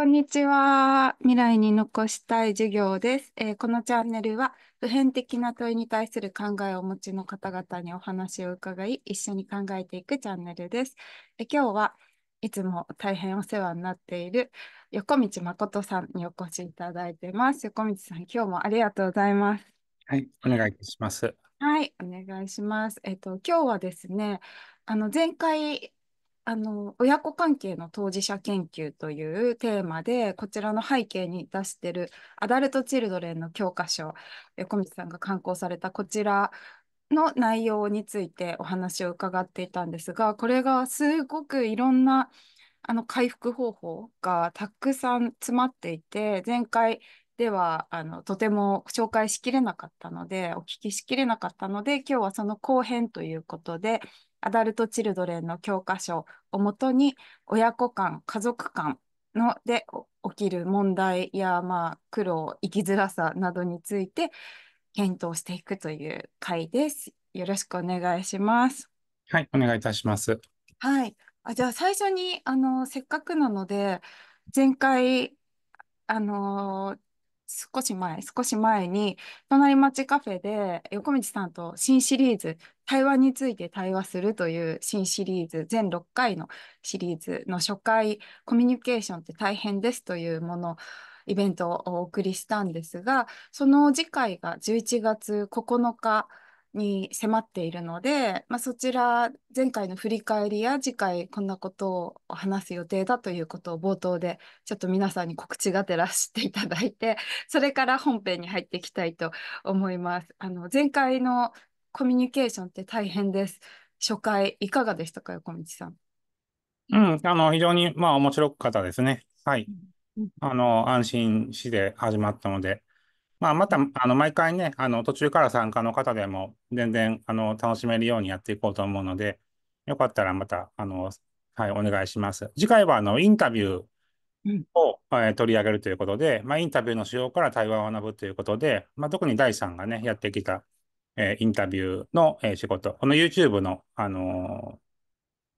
こんにちは。未来に残したい授業です、えー、このチャンネルは普遍的な問いに対する考えをお持ちの方々にお話を伺い、一緒に考えていくチャンネルです。えー、今日はいつも大変お世話になっている横道誠さんにお越しいただいてます。横道さん、今日もありがとうございます。はい、お願いします。はい、お願いします。えっ、ー、と、今日はですね、あの前回あの親子関係の当事者研究というテーマでこちらの背景に出してるアダルト・チルドレンの教科書小道さんが刊行されたこちらの内容についてお話を伺っていたんですがこれがすごくいろんなあの回復方法がたくさん詰まっていて前回ではあのとても紹介しきれなかったのでお聞きしきれなかったので今日はその後編ということでアダルト・チルドレンの教科書をもとに親子間家族間ので起きる問題や、まあ、苦労生きづらさなどについて検討していくという回です。よろしくお願いします。はい、お願いいたします。はい、あじゃあ最初にあのせっかくなので前回あの少し前少し前に隣町カフェで横道さんと新シリーズ対話について対話するという新シリーズ、全6回のシリーズの初回、コミュニケーションって大変ですというもの、イベントをお送りしたんですが、その次回が11月9日に迫っているので、まあ、そちら前回の振り返りや次回こんなことを話す予定だということを冒頭でちょっと皆さんに告知がてらしていただいてそれから本編に入っていきたいと思います。あの前回のコミュニケーションって大変です。初回いかがでしたか、横道さん。うん、あの、非常に、まあ、面白かったですね。はい。あの、安心して始まったので。まあ、また、あの、毎回ね、あの、途中から参加の方でも、全然、あの、楽しめるようにやっていこうと思うので、よかったらまた、あの、はい、お願いします。次回は、あの、インタビューを、うん、えー、取り上げるということで、まあ、インタビューの仕様から対話を学ぶということで、まあ、特に第3がね、やってきたえー、インタビューの、えー、仕事、この YouTube の、あのー、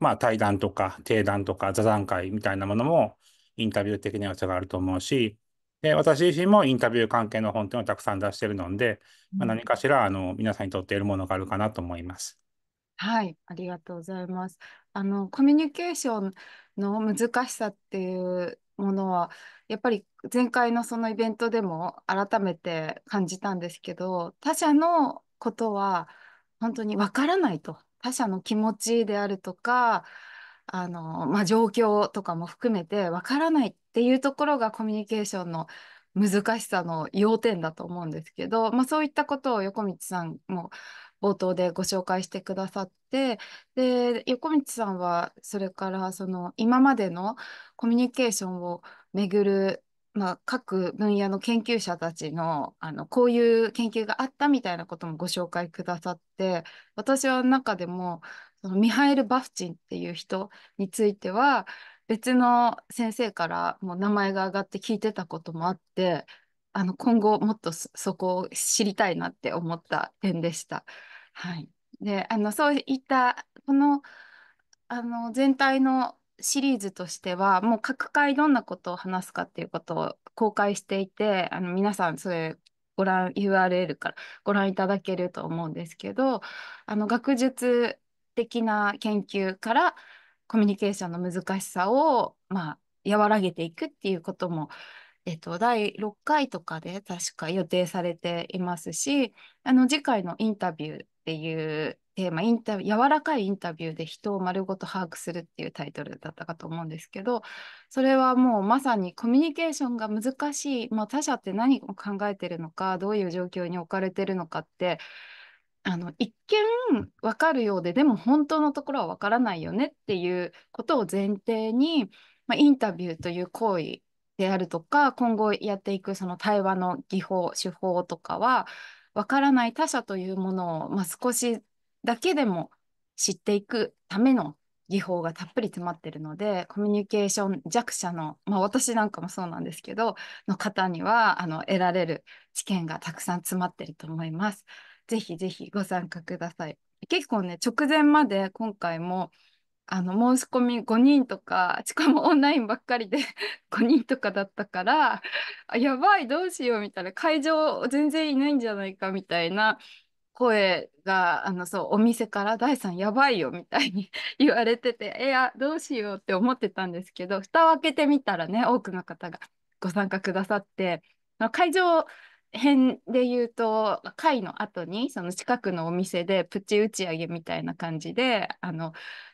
まあ、対談とか、定談とか、座談会みたいなものも、インタビュー的な要素があると思うし、で私自身もインタビュー関係の本店てをたくさん出してるので、まあ、何かしらあの皆さんにとっているものがあるかなと思います。はい、ありがとうございます。あのコミュニケーションの難しさっていうものはやっぱり前回のそのイベントでも改めて感じたんですけど他者のことは本当にわからないと他者の気持ちであるとかあの、まあ、状況とかも含めてわからないっていうところがコミュニケーションの難しさの要点だと思うんですけど、まあ、そういったことを横道さんも冒頭でご紹介してくださってで横道さんはそれからその今までのコミュニケーションをめぐるまあ、各分野の研究者たちのあのこういう研究があったみたいなこともご紹介くださって私は中でもそのミハエル・バフチンっていう人については別の先生からもう名前が挙がって聞いてたこともあってあの今後もっとそこを知りたいなって思った点でした。はい、であのそういったこのあの全体のシリーズとしてはもう各回どんなことを話すかっていうことを公開していてあの皆さんそれご覧 URL からご覧いただけると思うんですけどあの学術的な研究からコミュニケーションの難しさを、まあ、和らげていくっていうことも、えっと、第6回とかで確か予定されていますしあの次回のインタビューっていうテーマインタビュー柔らかいインタビューで人を丸ごと把握するっていうタイトルだったかと思うんですけどそれはもうまさにコミュニケーションが難しい、まあ、他者って何を考えてるのかどういう状況に置かれてるのかってあの一見分かるようででも本当のところは分からないよねっていうことを前提に、まあ、インタビューという行為であるとか今後やっていくその対話の技法手法とかは分からない他者というものを、まあ、少しだけでも知っていくための技法がたっぷり詰まってるのでコミュニケーション弱者の、まあ、私なんかもそうなんですけどの方にはあの得られる知見がたくさん詰まってると思います。ぜひぜひご参加ください。結構ね直前まで今回もあの申し込み5人とかしかもオンラインばっかりで5 人とかだったからやばいどうしようみたいな会場全然いないんじゃないかみたいな声が、あの、そう、お店から大さんやばいよみたいに 言われてて、いや、どうしようって思ってたんですけど、蓋を開けてみたらね、多くの方がご参加くださって、会場編で言うと、会の後に、そ近くのお店でプチ打ち上げみたいな感じで、あの、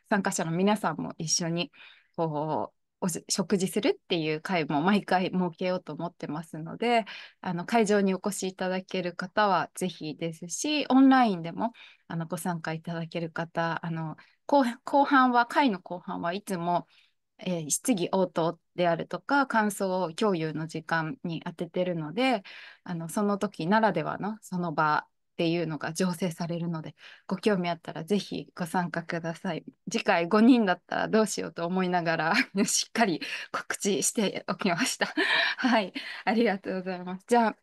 参加者の皆さんも一緒に、こう、お食事するっていう会も毎回設けようと思ってますのであの会場にお越しいただける方は是非ですしオンラインでもあのご参加いただける方あの後半は会の後半はいつも、えー、質疑応答であるとか感想共有の時間に当ててるのであのその時ならではのその場っていうのが醸成されるのでご興味あったらぜひご参加ください次回5人だったらどうしようと思いながら しっかり告知しておきました はいありがとうございますじゃあ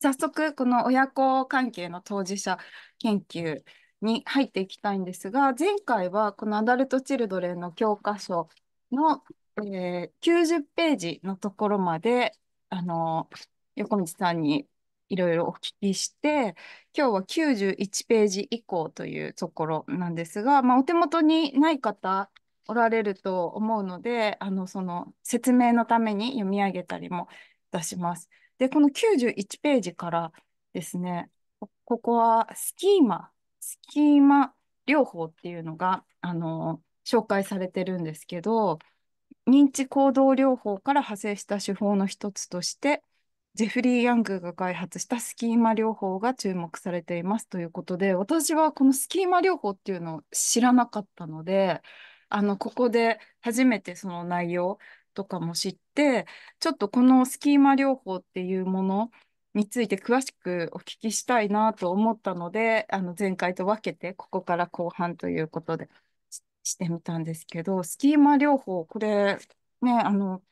早速この親子関係の当事者研究に入っていきたいんですが前回はこのアダルト・チルドレンの教科書の、えー、90ページのところまであの横道さんにいろいろお聞きして、今日は91ページ以降というところなんですが、まあ、お手元にない方おられると思うので、あのその説明のために読み上げたりも出します。で、この91ページからですね、ここはスキーマ、スキーマ療法っていうのが、あの紹介されてるんですけど、認知行動療法から派生した手法の一つとして、ジェフリー・ヤングが開発したスキーマ療法が注目されていますということで私はこのスキーマ療法っていうのを知らなかったのであのここで初めてその内容とかも知ってちょっとこのスキーマ療法っていうものについて詳しくお聞きしたいなと思ったのであの前回と分けてここから後半ということでしてみたんですけどスキーマ療法これねあの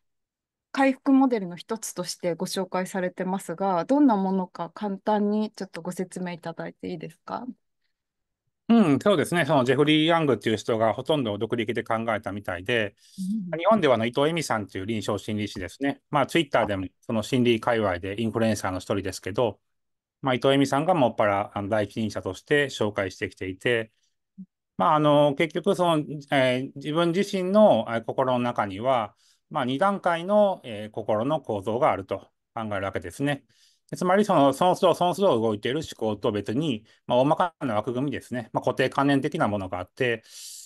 回復モデルの一つとしてご紹介されてますが、どんなものか簡単にちょっとご説明いただいていいですか。うん、そうですね。そのジェフリー・ヤングっていう人がほとんど独立で考えたみたいで、うん、日本ではの伊藤恵美さんっていう臨床心理士ですね。まあ、ツイッターでもその心理界隈でインフルエンサーの一人ですけど、まあ、伊藤恵美さんがもっぱら第一人者として紹介してきていて、まあ、あの、結局その、えー、自分自身の心の中には、まあ、2段階の、えー、心の構造があると考えるわけですね。つまりその、その都度その都度動いている思考と別に、まあ、大まかな枠組みですね、まあ、固定観念的なものがあって、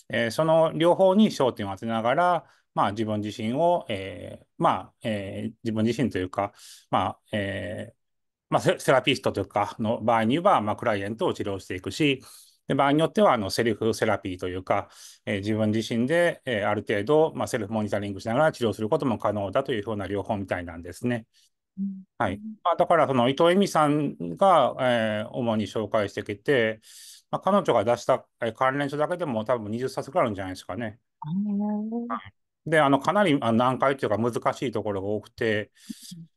えー、その両方に焦点を当てながら、まあ、自分自身を、えー、まあ、えー、自分自身というか、まあ、えー、まあ、セラピストというかの場合には、まあ、クライアントを治療していくし、で、場合によっては、あの、セルフセラピーというか、えー、自分自身で、えー、ある程度、まあ、セルフモニタリングしながら治療することも可能だというような療法みたいなんですね。はい。まあ、だから、その、伊藤恵美さんが、えー、主に紹介してきて、まあ、彼女が出した、え関連書だけでも多分20冊くらいあるんじゃないですかね。で、あの、かなり難解というか難しいところが多くて、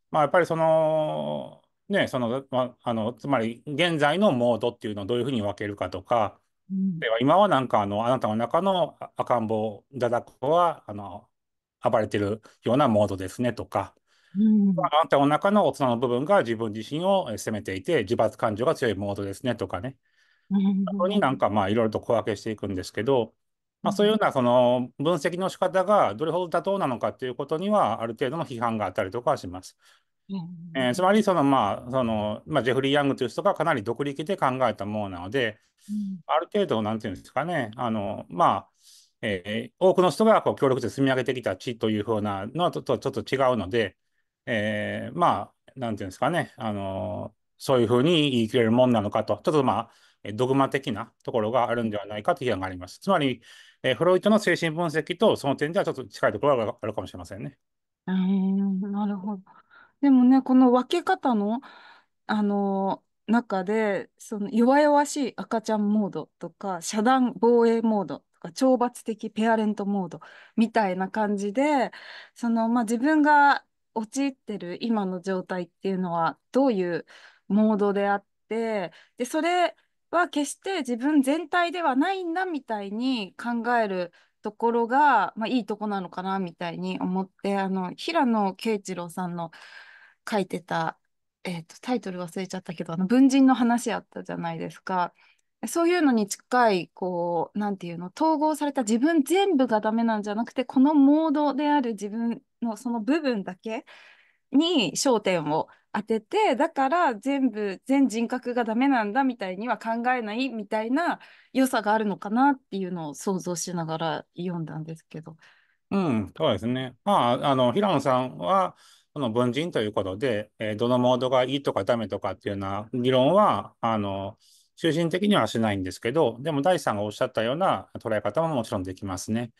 まあ、やっぱりその、ね、そのあのつまり現在のモードっていうのをどういうふうに分けるかとか、うん、では今はなんかあのあなたの中の赤ん坊だだこはあの暴れてるようなモードですねとか、うん、あなたの中の大人の部分が自分自身を責めていて自罰感情が強いモードですねとかね、うん、そこになんかまあいろいろと小分けしていくんですけど、まあ、そういうようなその分析の仕方がどれほど妥当なのかっていうことにはある程度の批判があったりとかはします。うん、えー、つまりその、まあそのまあ、ジェフリー・ヤングという人がかなり独立で考えたものなので、うん、ある程度なんていうんですかねあの、まあえー、多くの人がこう協力して積み上げてきた地というふうなのととちょっと違うので、えー、まあなんていうんですかねあのそういうふうに言い切れるもんなのかとちょっとまあドグマ的なところがあるんではないかという批判があります。つまり、えー、フロイトの精神分析とその点ではちょっと近いところがあるかもしれませんね。うんなるほど。でもね、この分け方の、あのー中で、その弱々しい赤ちゃんモードとか、遮断防衛モードとか、懲罰的ペアレントモードみたいな感じで、その、まあ、自分が陥ってる今の状態っていうのはどういうモードであって、で、それは決して自分全体ではないんだみたいに考えるところが、まあ、いいとこなのかなみたいに思って、あの、平野啓一郎さんの書いてた、えーと、タイトル忘れちゃったけどあの文人の話あったじゃないですか。そういうのに近い、こう、なんていうの、統合された自分全部がダメなんじゃなくて、このモードである自分のその部分だけに焦点を当てて、だから全部、全人格がダメなんだみたいには考えないみたいな良さがあるのかなっていうのを想像しながら読んだんですけど。うん、そうですね。まあ、あの、平野さんは、この文人ということで、えー、どのモードがいいとかダメとかっていうような議論は、あの、中心的にはしないんですけど、でも第3がおっしゃったような捉え方ももちろんできますね。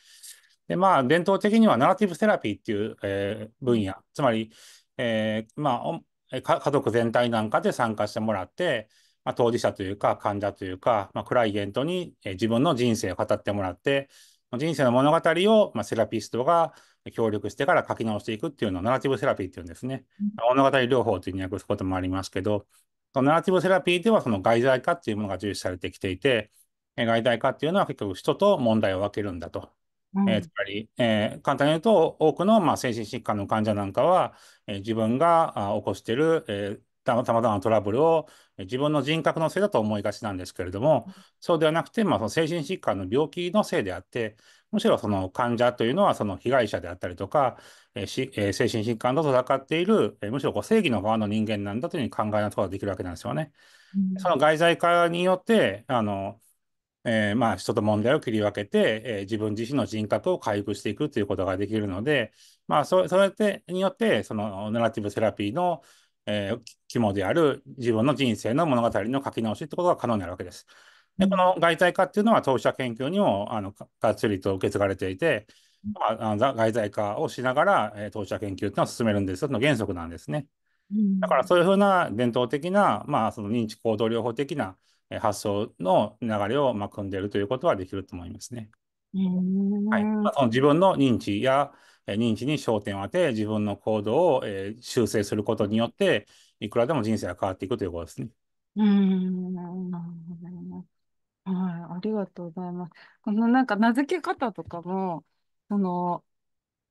で、まあ、伝統的にはナラティブセラピーっていう、えー、分野、つまり、えー、まあ、家族全体なんかで参加してもらって、まあ、当事者というか患者というか、まあ、クライエントに、えー、自分の人生を語ってもらって、人生の物語を、まあ、セラピストが協力してから書き直していくっていうのをナラティブセラピーっていうんですね。うん、物語療法という訳すこともありますけど、そのナラティブセラピーではその外在化っていうものが重視されてきていて、外在化っていうのは結局人と問題を分けるんだと。うん、えー、つまり、えー、簡単に言うと多くの、まあ、精神疾患の患者なんかは、えー、自分があ起こしている、えたまたまなトラブルを自分の人格のせいだと思いがちなんですけれども、そうではなくて、まあ、その精神疾患の病気のせいであって、むしろその患者というのはその被害者であったりとか、えしえ精神疾患と戦っている、えむしろこう正義の側の人間なんだというふうに考えることができるわけなんですよね。うん、その外在化によってあの、えー、まあ、人と問題を切り分けて、えー、自分自身の人格を回復していくということができるので、まあ、そそれてによってそのナラティブセラピーの、えー、肝である自分の人生の物語の書き直しってことが可能になるわけです。で、この外在化っていうのは当社研究にもあのがっつりと受け継がれていて、まあ、外在化をしながら、えー、当社研究っていうのを進めるんですよの原則なんですね。だからそういうふうな伝統的な、まあ、その認知行動療法的な発想の流れをまあ組んでいるということはできると思いますね。はいまあ、その自分の認知や認知に焦点を当て自分の行動を、え修正することによっていくらでも人生が変わっていくということですね。うんはい、ありがとうございます。このなんか名付け方とかも、その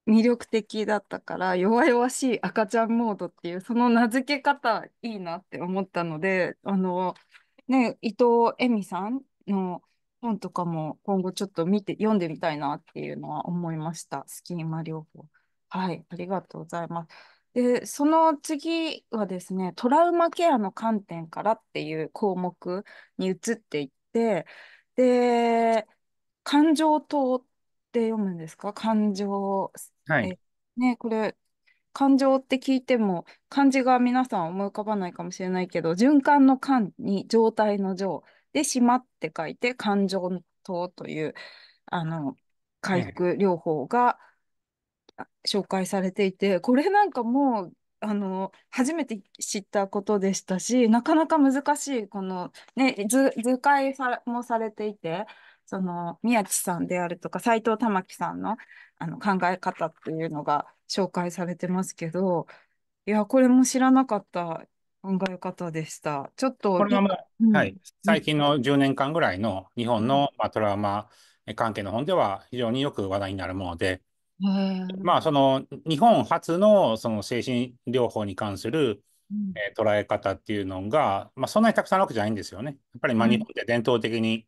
魅力的だったから、弱々しい赤ちゃんモードっていう、その名付け方いいなって思ったので、あの、ね、伊藤恵美さんの本とかも今後ちょっと見て、読んでみたいなっていうのは思いました。スキーマ療法。はい、ありがとうございます。で、その次はですね、トラウマケアの観点からっていう項目に移っていっ、で、感情糖って読むんですか感情。はい。ね、これ、感情って聞いても、漢字が皆さん思い浮かばないかもしれないけど、循環の感に状態の情で、島って書いて、感情糖という、あの、回復療法が紹介されていて、これなんかもうあの初めて知ったことでしたしなかなか難しいこの、ね、図図解さもされていてその宮地さんであるとか斎藤玉樹さんのあの考え方っていうのが紹介されてますけどいやこれも知らなかった考え方でした。ちょっとこれは、まあ、うん、はい、最近の10年間ぐらいの日本の、まあ、トラウマ関係の本では非常によく話題になるもので、まあその日本初のその精神療法に関する、え捉え方っていうのが、まあ、そんなにたくさんあるわけじゃないんですよね。やっぱりま日本って伝統的に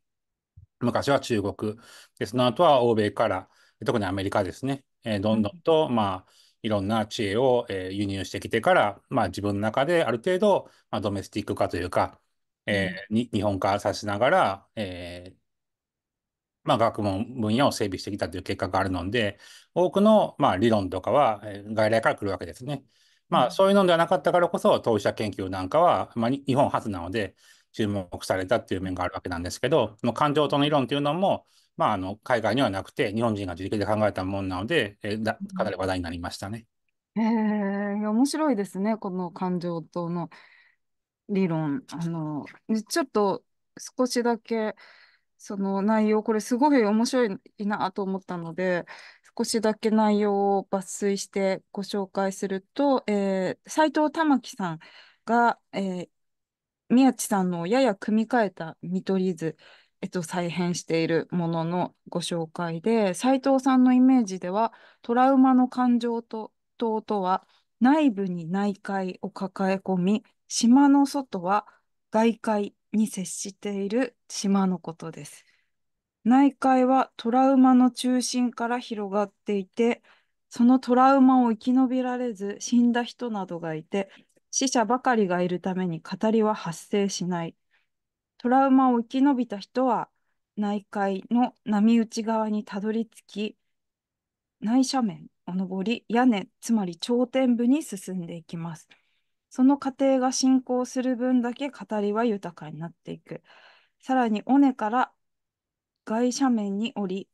昔は中国でその後は欧米から特にアメリカですね、えどんどんと、まあ、いろんな知恵を、え輸入してきてから、まあ、自分の中である程度、まドメスティック化というか、えー、日本化させながら、えーまあ、学問分野を整備してきたという結果があるので、多くの、まあ、理論とかは外来から来るわけですね。まあ、そういうのではなかったからこそ、当事者研究なんかは、まあ、日本初なので注目されたっていう面があるわけなんですけど、その感情との理論というのも、まあ、あの海外にはなくて、日本人が自力で考えたものなので、えだかなり話題になりましたね。えー、面白いですね、この感情との理論。あのちょっと少しだけその内容、これすごい面白いなと思ったので、少しだけ内容を抜粋してご紹介すると、えー、斉藤玉樹さんが、えー、宮地さんのやや組み替えた見取り図、えっと、再編しているもののご紹介で、斉藤さんのイメージでは、トラウマの感情とととは、内部に内界を抱え込み、島の外は外界に接している島のことです。内海はトラウマの中心から広がっていて、そのトラウマを生き延びられず死んだ人などがいて、死者ばかりがいるために語りは発生しない。トラウマを生き延びた人は内海の波打ち側にたどり着き、内斜面を登り、屋根、つまり頂点部に進んでいきます。その過程が進行する分だけ語りは豊かになっていく。さらに尾根から外斜面に降り、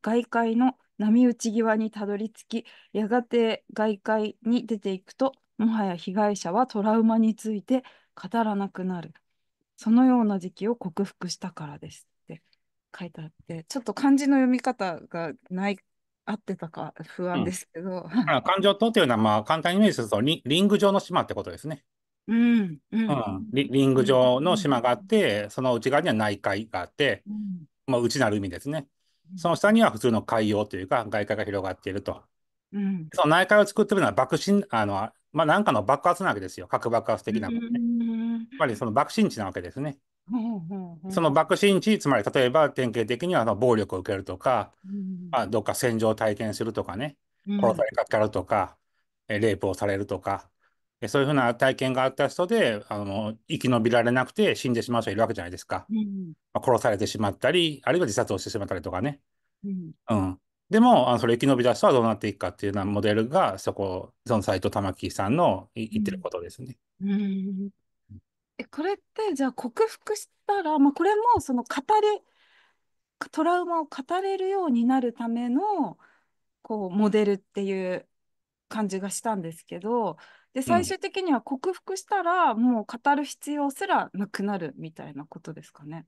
外界の波打ち際にたどり着き、やがて外界に出ていくと、もはや被害者はトラウマについて語らなくなる。そのような時期を克服したからですって書いてあって、ちょっと漢字の読み方がない合ってたか不安ですけど。だか感情糖というのは、まあ、簡単にイメージするとリ、リング状の島ってことですね。うん、うん、うん、リリング状の島があって、その内側には内海があって、うん、まあ、内なる海ですね。その下には普通の海洋というか、外海が広がっていると。うん、その内海を作っているのは爆心、あの、まあ、なんかの爆発なわけですよ。核爆発的な、ね、うん、やっぱりその爆心地なわけですね。その爆心地、つまり例えば典型的にはあの暴力を受けるとか、まあ、どっか戦場を体験するとかね、殺されかかるとか、えレイプをされるとか、そういうふうな体験があった人であの生き延びられなくて死んでしまう人いるわけじゃないですか。まあ、殺されてしまったり、あるいは自殺をしてしまったりとかね。うん、でも、あのそれ生き延びた人はどうなっていくかっていうようなモデルが、そこ、ンサイト玉木さんの言ってることですね。うん、これってじゃあ克服したら、まあ、これもその語れ、トラウマを語れるようになるための、こう、モデルっていう感じがしたんですけど、で、最終的には克服したら、もう語る必要すらなくなるみたいなことですかね。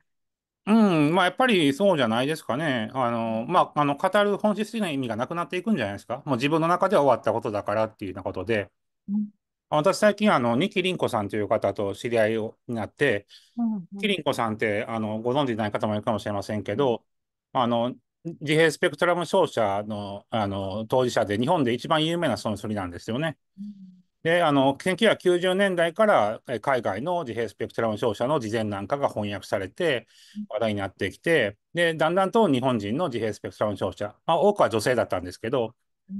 うん、まあやっぱりそうじゃないですかね。あの、まあ、あの、語る本質的な意味がなくなっていくんじゃないですか。もう自分の中では終わったことだからっていうようなことで。うん私最近あの、ニキリンコさんという方と知り合いになって、うんうん、キリンコさんってあのご存じない方もいるかもしれませんけど、あの自閉スペクトラム症者のあの当事者で、日本で一番有名なその一人なんですよね。うん、であの1990年代から海外の自閉スペクトラム症者の事前なんかが翻訳されて話題になってきてでだんだんと日本人の自閉スペクトラム症者、まあ、多くは女性だったんですけど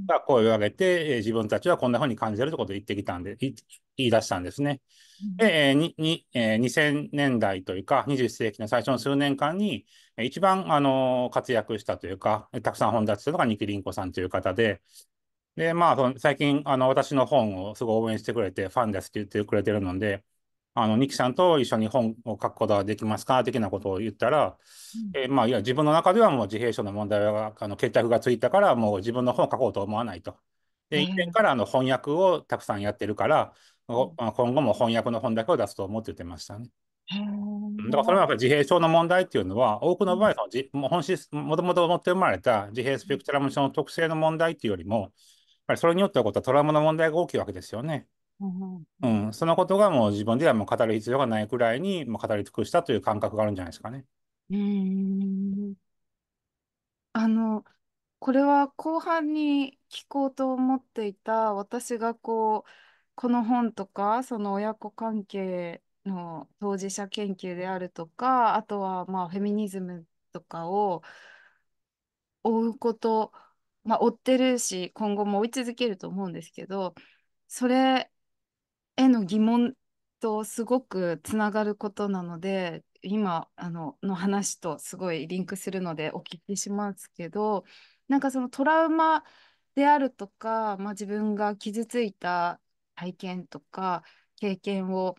が声を上げて、えー、自分たちはこんなふうに感じてるいうことを言ってきたんで、言い出したんですね。で、えーえー、2000年代というか、21世紀の最初の数年間に、一番、あのー、活躍したというか、たくさん本立ちしたのが二木凛子さんという方で、で、まあ、その最近、あの、私の本をすごい応援してくれて、ファンですって言ってくれてるので、あの、ニキさんと一緒に本を書くことはできますか的なことを言ったら、うん、えー、まあ、いや、自分の中ではもう自閉症の問題は、あの、決着がついたから、もう自分の本を書こうと思わないと。で、以前からあの翻訳をたくさんやってるから、うん、今後も翻訳の本だけを出すと思っててましたね。だからそれはやっぱり自閉症の問題っていうのは、多くの場合そのじ、本質、もともと持って生まれた自閉スペクトラム症の特性の問題っていうよりも、やっぱりそれによって起こったトラウマの問題が大きいわけですよね。うん、そのことがもう自分ではもう語る必要がないくらいにも語り尽くしたという感覚があるんじゃないですかね。うんあのこれは後半に聞こうと思っていた私がこうこの本とかその親子関係の当事者研究であるとかあとはまあフェミニズムとかを追うこと、まあ、追ってるし今後も追い続けると思うんですけどそれへの疑問とすごくつながることなので今あのの話とすごいリンクするのでお聞きしますけどなんかそのトラウマであるとか、まあ、自分が傷ついた体験とか経験を、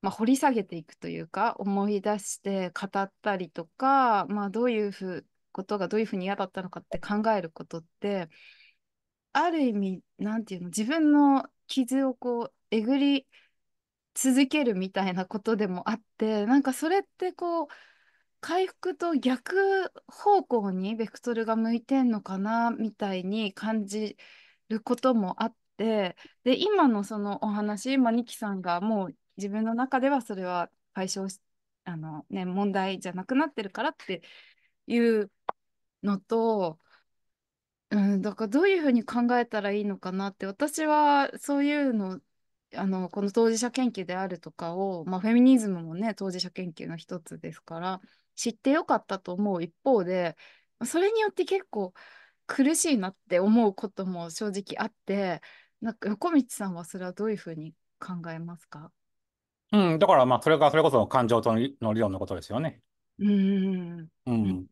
まあ、掘り下げていくというか思い出して語ったりとか、まあ、どういうふうことがどういうふうに嫌だったのかって考えることってある意味何て言うの自分の傷をこうえぐり続けるみたいなことでもあってなんかそれってこう回復と逆方向にベクトルが向いてんのかなみたいに感じることもあってで今のそのお話今ニキさんがもう自分の中ではそれは解消しあの、ね、問題じゃなくなってるからっていうのと、うん、だからどういうふうに考えたらいいのかなって私はそういうのあのこの当事者研究であるとかを、まあ、フェミニズムもね当事者研究の一つですから知ってよかったと思う一方でそれによって結構苦しいなって思うことも正直あってなんか横道さんはそれはどういうふうに考えますかうん、だからまあそれがそれこそ感情との理論のことですよね。うん。うん、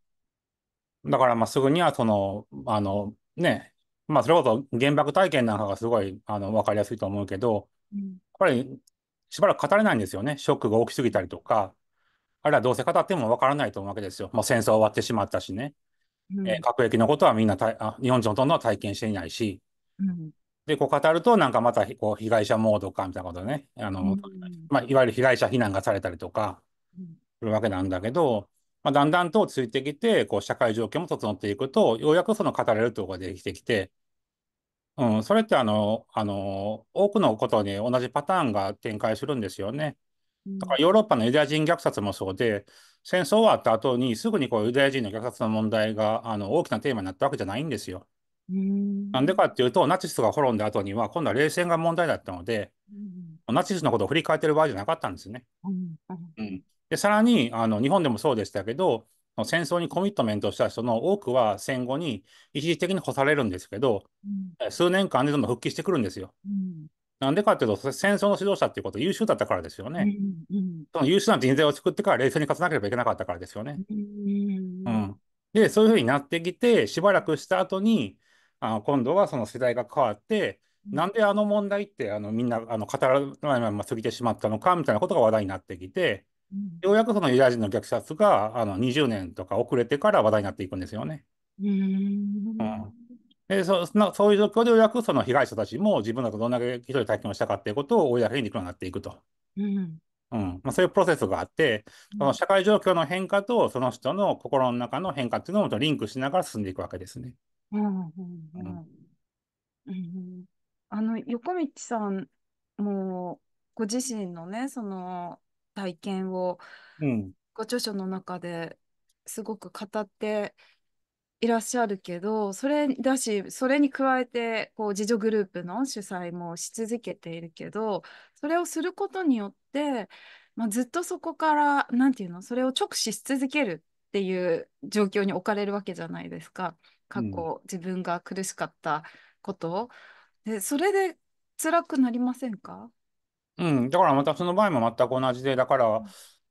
だからまあすぐにはそのあのねまあそれこそ原爆体験なんかがすごいあの分かりやすいと思うけどやっぱりしばらく語れないんですよね。ショックが大きすぎたりとか、あるいはどうせ語ってもわからないと思うわけですよ。もう戦争終わってしまったしね。うん、えー、核兵器のことはみんなあ日本人ほとんどは体験していないし。うん、で、こう語ると、なんかまたこう被害者モードかみたいなことね。あの、うん、まあ、いわゆる被害者避難がされたりとか、するわけなんだけど、まあ、だんだんとついてきて、こう社会状況も整っていくと、ようやくその語れるところができてきて、うん、それってあの、あの、多くのことに同じパターンが展開するんですよね。だからヨーロッパのユダヤ人虐殺もそうで、戦争終わった後にすぐにこうユダヤ人の虐殺の問題があの大きなテーマになったわけじゃないんですよ。なんでかっていうと、ナチスが滅んだ後には、今度は冷戦が問題だったので、ナチスのことを振り返ってる場合じゃなかったんですね。うん、で、さらにあの日本でもそうでしたけど、戦争にコミットメントした人の多くは戦後に一時的に干されるんですけど、うん、数年間でどんどん復帰してくるんですよ。うん、なんでかっていうと戦争の指導者っていうこと優秀だったからですよね。その優秀な人材を作ってから冷静に勝たなければいけなかったからですよね。うんでそういうふうになってきてしばらくした後にあの今度はその世代が変わってなんであの問題ってあのみんなあの語らないまま過ぎてしまったのかみたいなことが話題になってきて、ようやくそのユダヤ人の虐殺があの20年とか遅れてから話題になっていくんですよね。うん、でそそういう状況でようやくその被害者たちも自分だとどんだけひどい体験をしたかっていうことを公にできるようになっていくと。うんうんまあ、そういうプロセスがあって、その社会状況の変化とその人の心の中の変化っていうのとリンクしながら進んでいくわけですね。あの横道さんもご自身のねその体験を、ご著書の中ですごく語っていらっしゃるけどそれだしそれに加えてこう自助グループの主催もし続けているけどそれをすることによって、まあ、ずっとそこから何て言うのそれを直視し続けるっていう状況に置かれるわけじゃないですか過去、うん、自分が苦しかったことでそれで辛くなりませんかうん、だからまたその場合も全く同じで、だから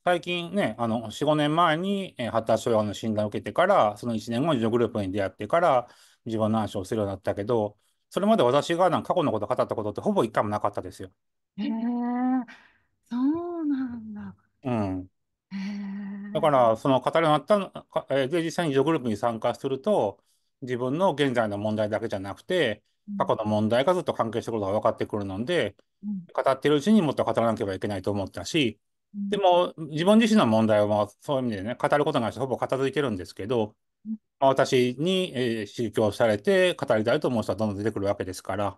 最近ね、あの4、5年前に発達障害の診断を受けてから、その1年後に女グループに出会ってから、自分の話をするようになったけど、それまで私がなんか過去のことを語ったことってほぼ一回もなかったですよ。へえ、そうなんだ。うん。だから、その語るようになったのか、えで、実際に女グループに参加すると、自分の現在の問題だけじゃなくて、過去の問題がずっと関係してることが分かってくるので、うん、語ってるうちにもっと語らなければいけないと思ったし、うん、でも自分自身の問題はそういう意味でね、語ることないし、ほぼ片付いてるんですけど、うん、私に、えー、宗教されて語りたいと思う人はどんどん出てくるわけですから、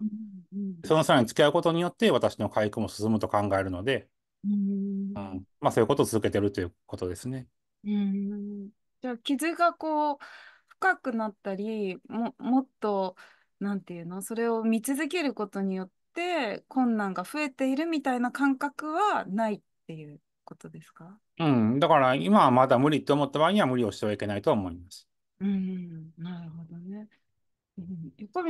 そのさらに付き合うことによって私の回復も進むと考えるので、うんまあ、そういうことを続けてるということですね。うんじゃあ傷がこう深くなったりももっとなんていうのそれを見続けることによって困難が増えているみたいな感覚はないっていうことですかうんだから今はまだ無理って思った場合には無理をしてはいけないと思います。うん、なるほどね。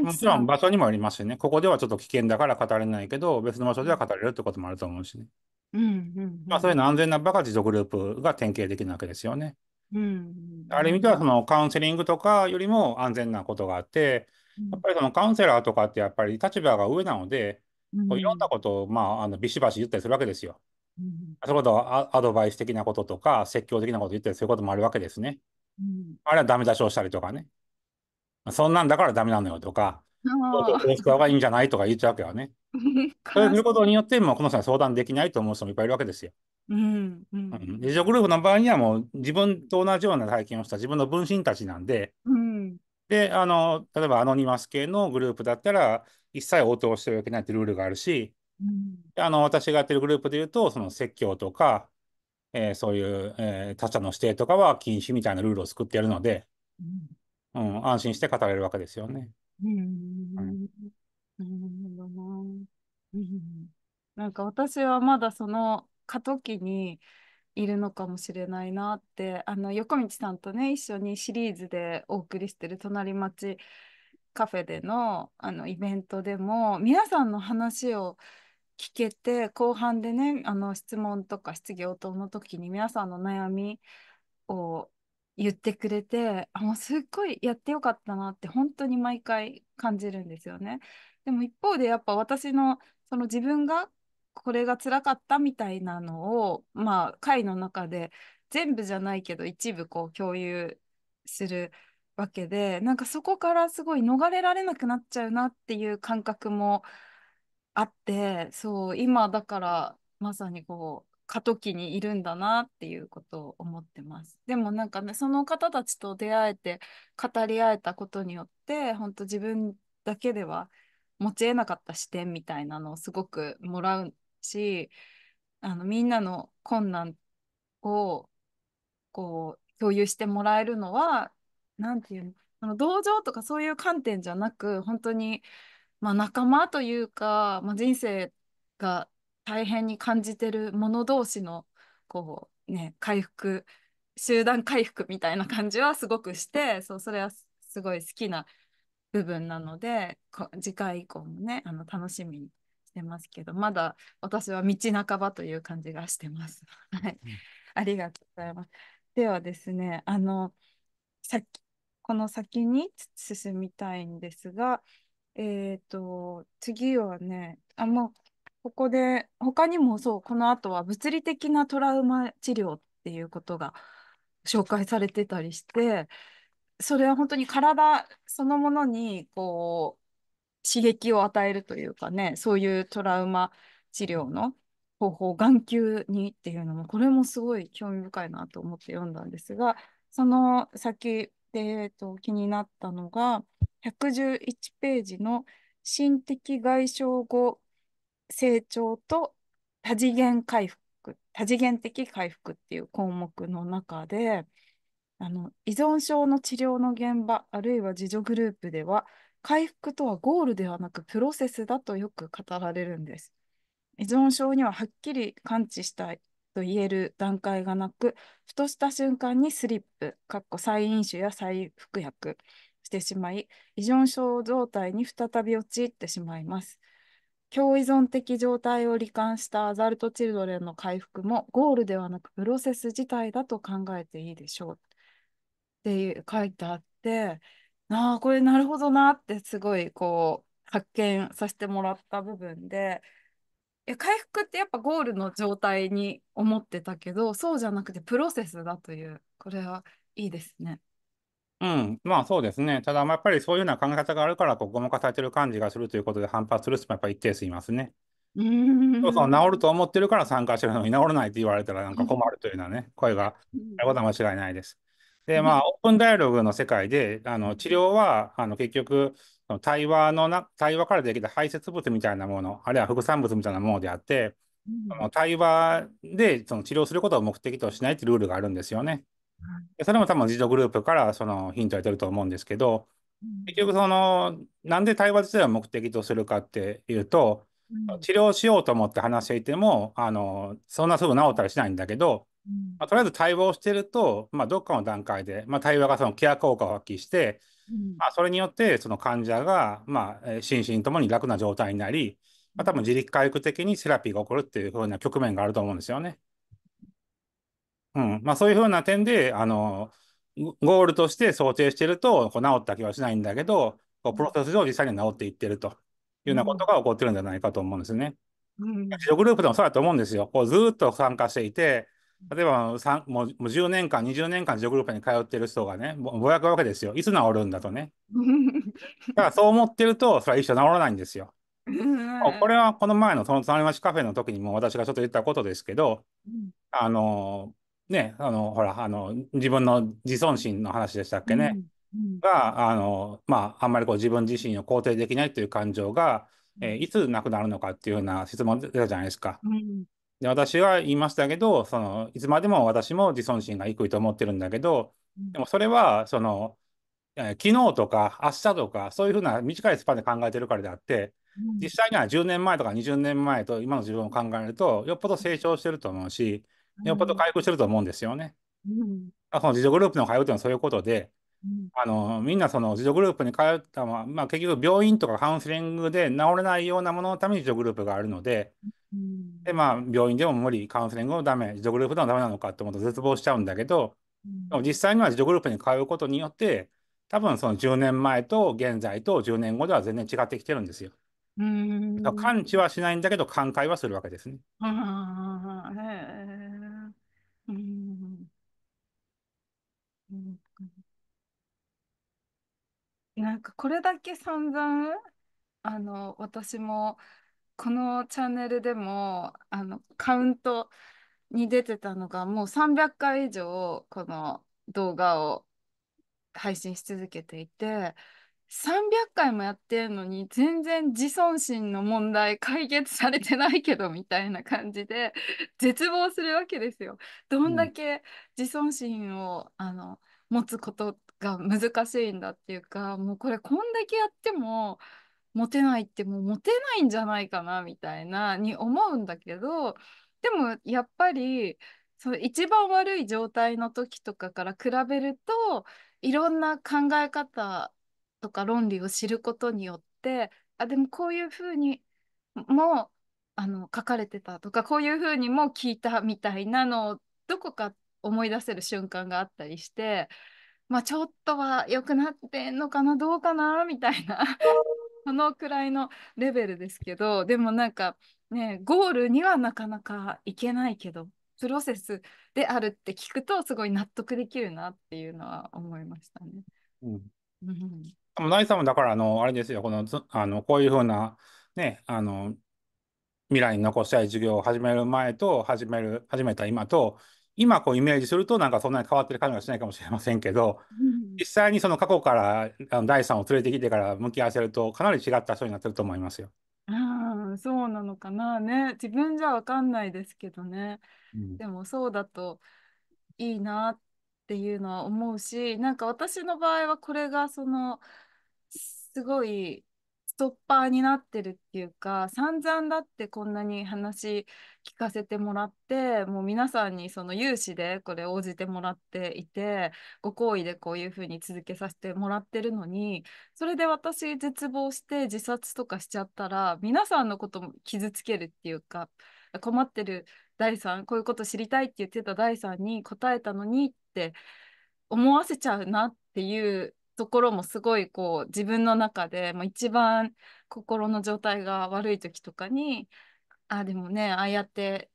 もちろん場所にもありますよね。ここではちょっと危険だから語れないけど、別の場所では語れるってこともあると思うしね。うんまあ、そういうの安全な場が自助グループが典型できるわけですよね。うん、うん、ある意味ではそのカウンセリングとかよりも安全なことがあって、やっぱりそのカウンセラーとかってやっぱり立場が上なので、こういろんなことを、まあ、あのビシバシ言ったりするわけですよ。うん、そういうことはアドバイス的なこととか説教的なこと言ったりすることもあるわけですね。うん、あれはダメ出しをしたりとかね。そんなんだからダメなのよとか、そうした方がいいんじゃないとか言っちゃうわけよね。そういうことによってもこの人は相談できないと思う人もいっぱいいるわけですよ。うんうん、グループの場合にはもう自分と同じような体験をした自分の分身たちなんで、で、あの、例えばアノニマス系のグループだったら、一切応答してはいけないってルールがあるし、うん、あの、私がやってるグループで言うと、その説教とか、えー、そういう、えー、他者の指定とかは禁止みたいなルールを作ってやるので、うん、安心して語れるわけですよね。うん、なるほどなんか私はまだその過渡期にいるのかもしれないなってあの横道さんとね一緒にシリーズでお送りしてる「隣町カフェ」でのあのイベントでも皆さんの話を聞けて後半でねあの質問とか質疑応答の時に皆さんの悩みを言ってくれてあもうすっごいやってよかったなって本当に毎回感じるんですよね。でも一方でやっぱ私のその自分がこれが辛かったみたいなのを、まあ、会の中で全部じゃないけど一部こう共有するわけでなんかそこからすごい逃れられなくなっちゃうなっていう感覚もあってそう今だからまさにこう過渡期にいるんだなっていうことを思ってます。でもなんかねその方たちと出会えて語り合えたことによって本当自分だけでは持ち得なかった視点みたいなのをすごくもらうし、あのみんなの困難をこう共有してもらえるのは、何ていうの、あの同情とかそういう観点じゃなく、本当に、まあ、仲間というか、まあ、人生が大変に感じてる者同士のこう、ね、回復集団回復みたいな感じはすごくしてそうそれはすごい好きな部分なので次回以降もねあの楽しみにしてますけど、まだ私は道半ばという感じがしてます。はい、ありがとうございます。ではですね、あの、さっき、この先に進みたいんですが、えっ、ー、と、次はね、あ、もう、ここで、他にもそう、この後は物理的なトラウマ治療っていうことが紹介されてたりして、それは本当に体そのものにこう、刺激を与えるというかね、そういうトラウマ治療の方法、眼球にっていうのも、これもすごい興味深いなと思って読んだんですが、その先で、えっと、気になったのが、111ページの心的外傷後成長と多次元回復、多次元的回復っていう項目の中で、あの依存症の治療の現場、あるいは自助グループでは、回復とはゴールではなくプロセスだとよく語られるんです。依存症にははっきり感知したいと言える段階がなく、ふとした瞬間にスリップ、かっこ再飲酒や再服薬してしまい、依存症状態に再び陥ってしまいます。強依存的状態を罹患したアザルトチルドレンの回復もゴールではなくプロセス自体だと考えていいでしょうっていう書いてあってああ、これなるほどなってすごいこう発見させてもらった部分で、え、回復ってやっぱゴールの状態に思ってたけど、そうじゃなくてプロセスだという、これはいいですね。うん、まあそうですね。ただ、まあ、やっぱりそういうような考え方があるから、こう、ごまかされてる感じがするということで反発する人もやっぱり一定数いますね。うん。そうそう、治ると思ってるから参加してるのに治らないって言われたらなんか困るというようなね、声が、あることは間違いないです。で、まあ、オープンダイアログの世界で、あの治療はあの結局、対話のな、対話からできた排泄物みたいなもの、あるいは副産物みたいなものであって、うん、対話でその治療することを目的としないというルールがあるんですよね。でそれも多分自助グループからそのヒントを得てると思うんですけど、結局その、なんで対話自体を目的とするかっていうと、治療しようと思って話していても、あのそんなすぐ治ったりしないんだけど、まあ、とりあえず対話をしてると、まあ、どっかの段階で、まあ、対話がそのケア効果を発揮して、まあ、それによってその患者が、まあ、心身ともに楽な状態になり、まあ、多分自力回復的にセラピーが起こるっていうふうな局面があると思うんですよね。うんまあ、そういうふうな点であのゴールとして想定してるとこう治った気はしないんだけどこうプロセス上実際に治っていってるというようなことが起こってるんじゃないかと思うんですね。うん、グループでもそうだと思うんですよ。こうずっと参加していて例えばもう10年間、20年間、自助グループに通ってる人がね、ぼやくわけですよ。いつ治るんだとね。だからそう思ってると、それは一生治らないんですよ。これはこの前のその隣町カフェの時にも私がちょっと言ったことですけど、あの、ね、あの、ほら、あの、自分の自尊心の話でしたっけね。が、あの、まあ、あんまりこう自分自身を肯定できないという感情が、えー、いつなくなるのかっていうような質問出たじゃないですか。で私は言いましたけどそのいつまでも私も自尊心が低いと思ってるんだけどでもそれはその昨日とか明日とかそういうふうな短いスパンで考えてるからであって実際には10年前とか20年前と今の自分を考えるとよっぽど成長してると思うしよっぽど回復してると思うんですよね。うん、その自助グループの通うというのはそういうことで、うん、あのみんなその自助グループに通ったのは、まあ、結局病院とかカウンセリングで治れないようなもののために自助グループがあるので、で、まあ、病院でも無理、カウンセリングもダメ、自助グループでもダメなのかと思うと絶望しちゃうんだけど、でも実際には自助グループに通うことによって、多分その10年前と現在と10年後では全然違ってきてるんですよ。うん。完治はしないんだけど、寛解はするわけですね。うん。なんかこれだけ散々あの私もこのチャンネルでもあのカウントに出てたのがもう300回以上この動画を配信し続けていて300回もやってるのに全然自尊心の問題解決されてないけどみたいな感じで絶望するわけですよ。どんだけ自尊心を、あの持つことが難しいんだっていうかもうこれこんだけやってもモテないってもうモテないんじゃないかなみたいなに思うんだけどでもやっぱりその一番悪い状態の時とかから比べるといろんな考え方とか論理を知ることによってあでもこういうふうにもあの書かれてたとかこういうふうにも聞いたみたいなのをどこか思い出せる瞬間があったりしてまあちょっとは良くなってんのかなどうかなみたいなそのくらいのレベルですけどでもなんかねゴールにはなかなかいけないけどプロセスであるって聞くとすごい納得できるなっていうのは思いましたね。うん、うもナイさんもだからあのあれですよこのあのこういうふうなねあの未来に残したい授業を始める前と始める始めた今と今こうイメージするとなんかそんなに変わってる感じはしないかもしれませんけど、うん、実際にその過去からあの第三を連れてきてから向き合わせるとかなり違った人になってると思いますよ。あそうなのかなね自分じゃ分かんないですけどね、うん、でもそうだといいなっていうのは思うしなんか私の場合はこれがそのすごいトッパーになってるっていうか散々だってこんなに話聞かせてもらってもう皆さんにその有志でこれ応じてもらっていてご好意でこういうふうに続けさせてもらってるのにそれで私絶望して自殺とかしちゃったら皆さんのことも傷つけるっていうか困ってる第三こういうこと知りたいって言ってた第三に答えたのにって思わせちゃうなっていうところもすごいこう自分の中でもう一番心の状態が悪い時とかにあでもねああやって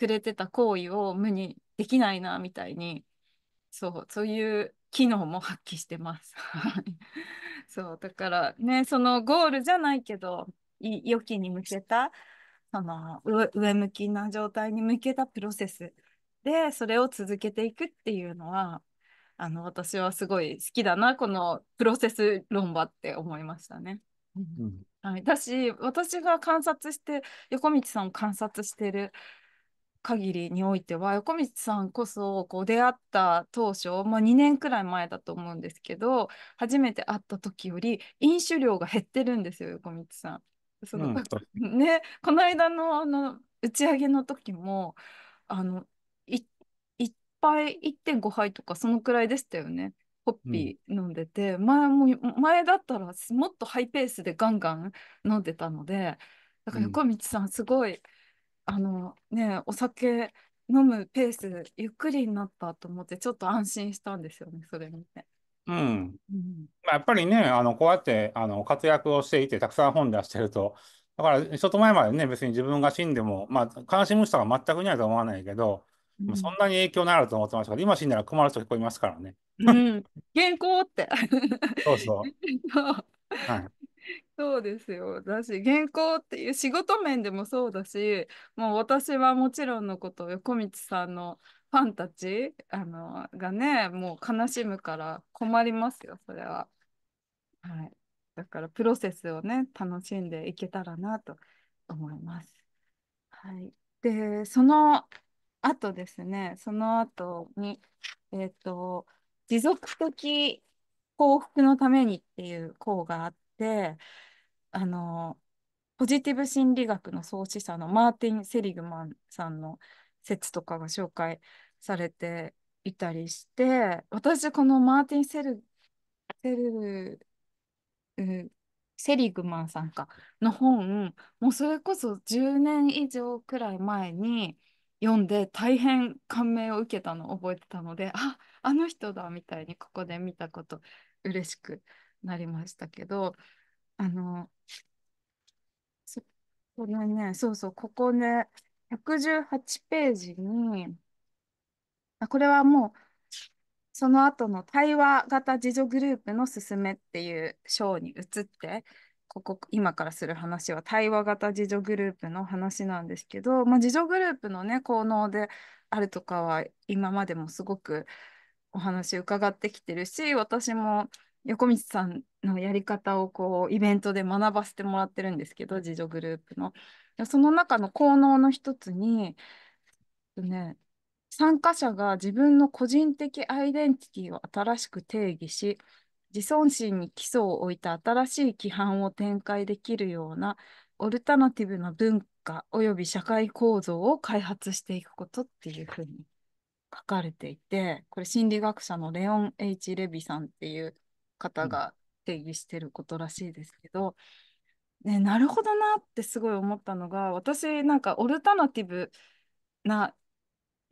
くれてた行為を無にできないなみたいにそうそういう機能も発揮してます。そうだからねそのゴールじゃないけど良きに向けたその上向きな状態に向けたプロセスでそれを続けていくっていうのはあの私はすごい好きだなこのプロセス論破って思いましたね。うん、はい、だし私が観察して横道さんを観察してる限りにおいては横道さんこそこう出会った当初、まあ、2年くらい前だと思うんですけど初めて会った時より飲酒量が減ってるんですよ横道さん。その、うん、ねこの間のあの打ち上げの時もあの杯1.5杯とかそのくらいでしたよね。ホッピー飲んでて、うん、前も前だったらもっとハイペースでガンガン飲んでたのでだから横道さんすごい、うん、あのねお酒飲むペースゆっくりになったと思ってちょっと安心したんですよねそれ見て。うん、うん、まあ、やっぱりねあのこうやってあの活躍をしていてたくさん本出してるとだからちょっと前までね別に自分が死んでもまあ悲しむ人が全くないとは思わないけどうん、そんなに影響ないなと思ってましたけど、今死んだら困る人結構いますからね。うん、健康って。そうそう。はい、そうですよだし原稿っていう仕事面でもそうだしもう私はもちろんのこと横道さんのファンたちあのがねもう悲しむから困りますよそれは、はい。だからプロセスをね楽しんでいけたらなと思います。はい、でそのあとですね、その後に、えっと、持続的幸福のためにっていう項があって、あの、ポジティブ心理学の創始者のマーティン・セリグマンさんの説とかが紹介されていたりして、私、このマーティン・セル、セル、うん、セリグマンさんかの本、もうそれこそ10年以上くらい前に、読んで大変感銘を受けたのを覚えてたのでああの人だみたいにここで見たこと嬉しくなりましたけどあのそこのねそうそうここね118ページにあこれはもうその後の対話型自助グループのすすめっていう章に移ってここ今からする話は対話型自助グループの話なんですけど、まあ、自助グループのね効能であるとかは今までもすごくお話伺ってきてるし私も横道さんのやり方をこうイベントで学ばせてもらってるんですけど自助グループの。その中の効能の一つに、ね、参加者が自分の個人的アイデンティティを新しく定義し自尊心に基礎を置いた新しい規範を展開できるようなオルタナティブな文化および社会構造を開発していくことっていうふうに書かれていてこれ心理学者のレオン・ H・ レビさんっていう方が定義してることらしいですけど、ね、なるほどなってすごい思ったのが私なんかオルタナティブな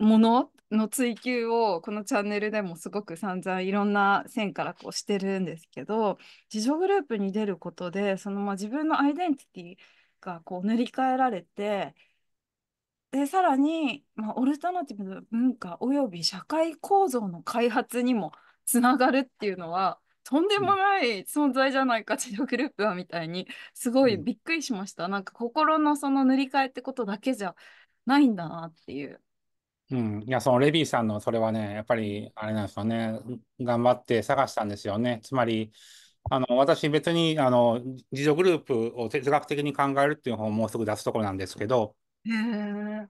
ものの追求をこのチャンネルでもすごく散々いろんな線からこうしてるんですけど自助グループに出ることでそのまあ自分のアイデンティティがこう塗り替えられてでさらに、まあ、オルタナティブの文化および社会構造の開発にもつながるっていうのはとんでもない存在じゃないか、治療グループはみたいにすごいびっくりしました、うん、なんか心のその塗り替えってことだけじゃないんだなっていう。うん、いや、そのレビーさんのそれはね、やっぱりあれなんですよね、頑張って探したんですよね。つまり、あの私、別にあの自助グループを哲学的に考えるっていう本をもうすぐ出すところなんですけど、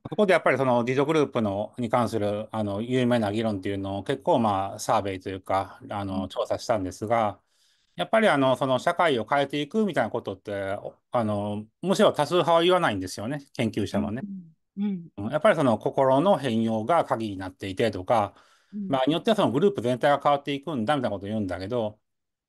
そこでやっぱりその自助グループのに関するあの有名な議論っていうのを結構まあサーベイというかあの調査したんですが、やっぱりあのその社会を変えていくみたいなことってあのむしろ多数派は言わないんですよね、研究者もね。うんうん、やっぱりその心の変容が鍵になっていてとか、うん、まあによってはそのグループ全体が変わっていくんだみたいなことを言うんだけど、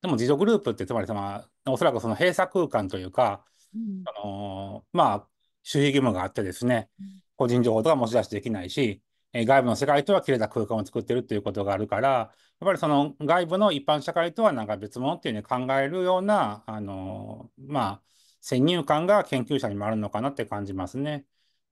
でも自助グループってつまりその、おそらくその閉鎖空間というか、うん、あのー、まあ、守秘義務があってですね、個人情報とか持ち出しできないし、え外部の世界とは切れた空間を作ってるっていうことがあるから、やっぱりその外部の一般社会とはなんか別物っていうふうに考えるような、あのー、まあ、先入観が研究者にもあるのかなって感じますね。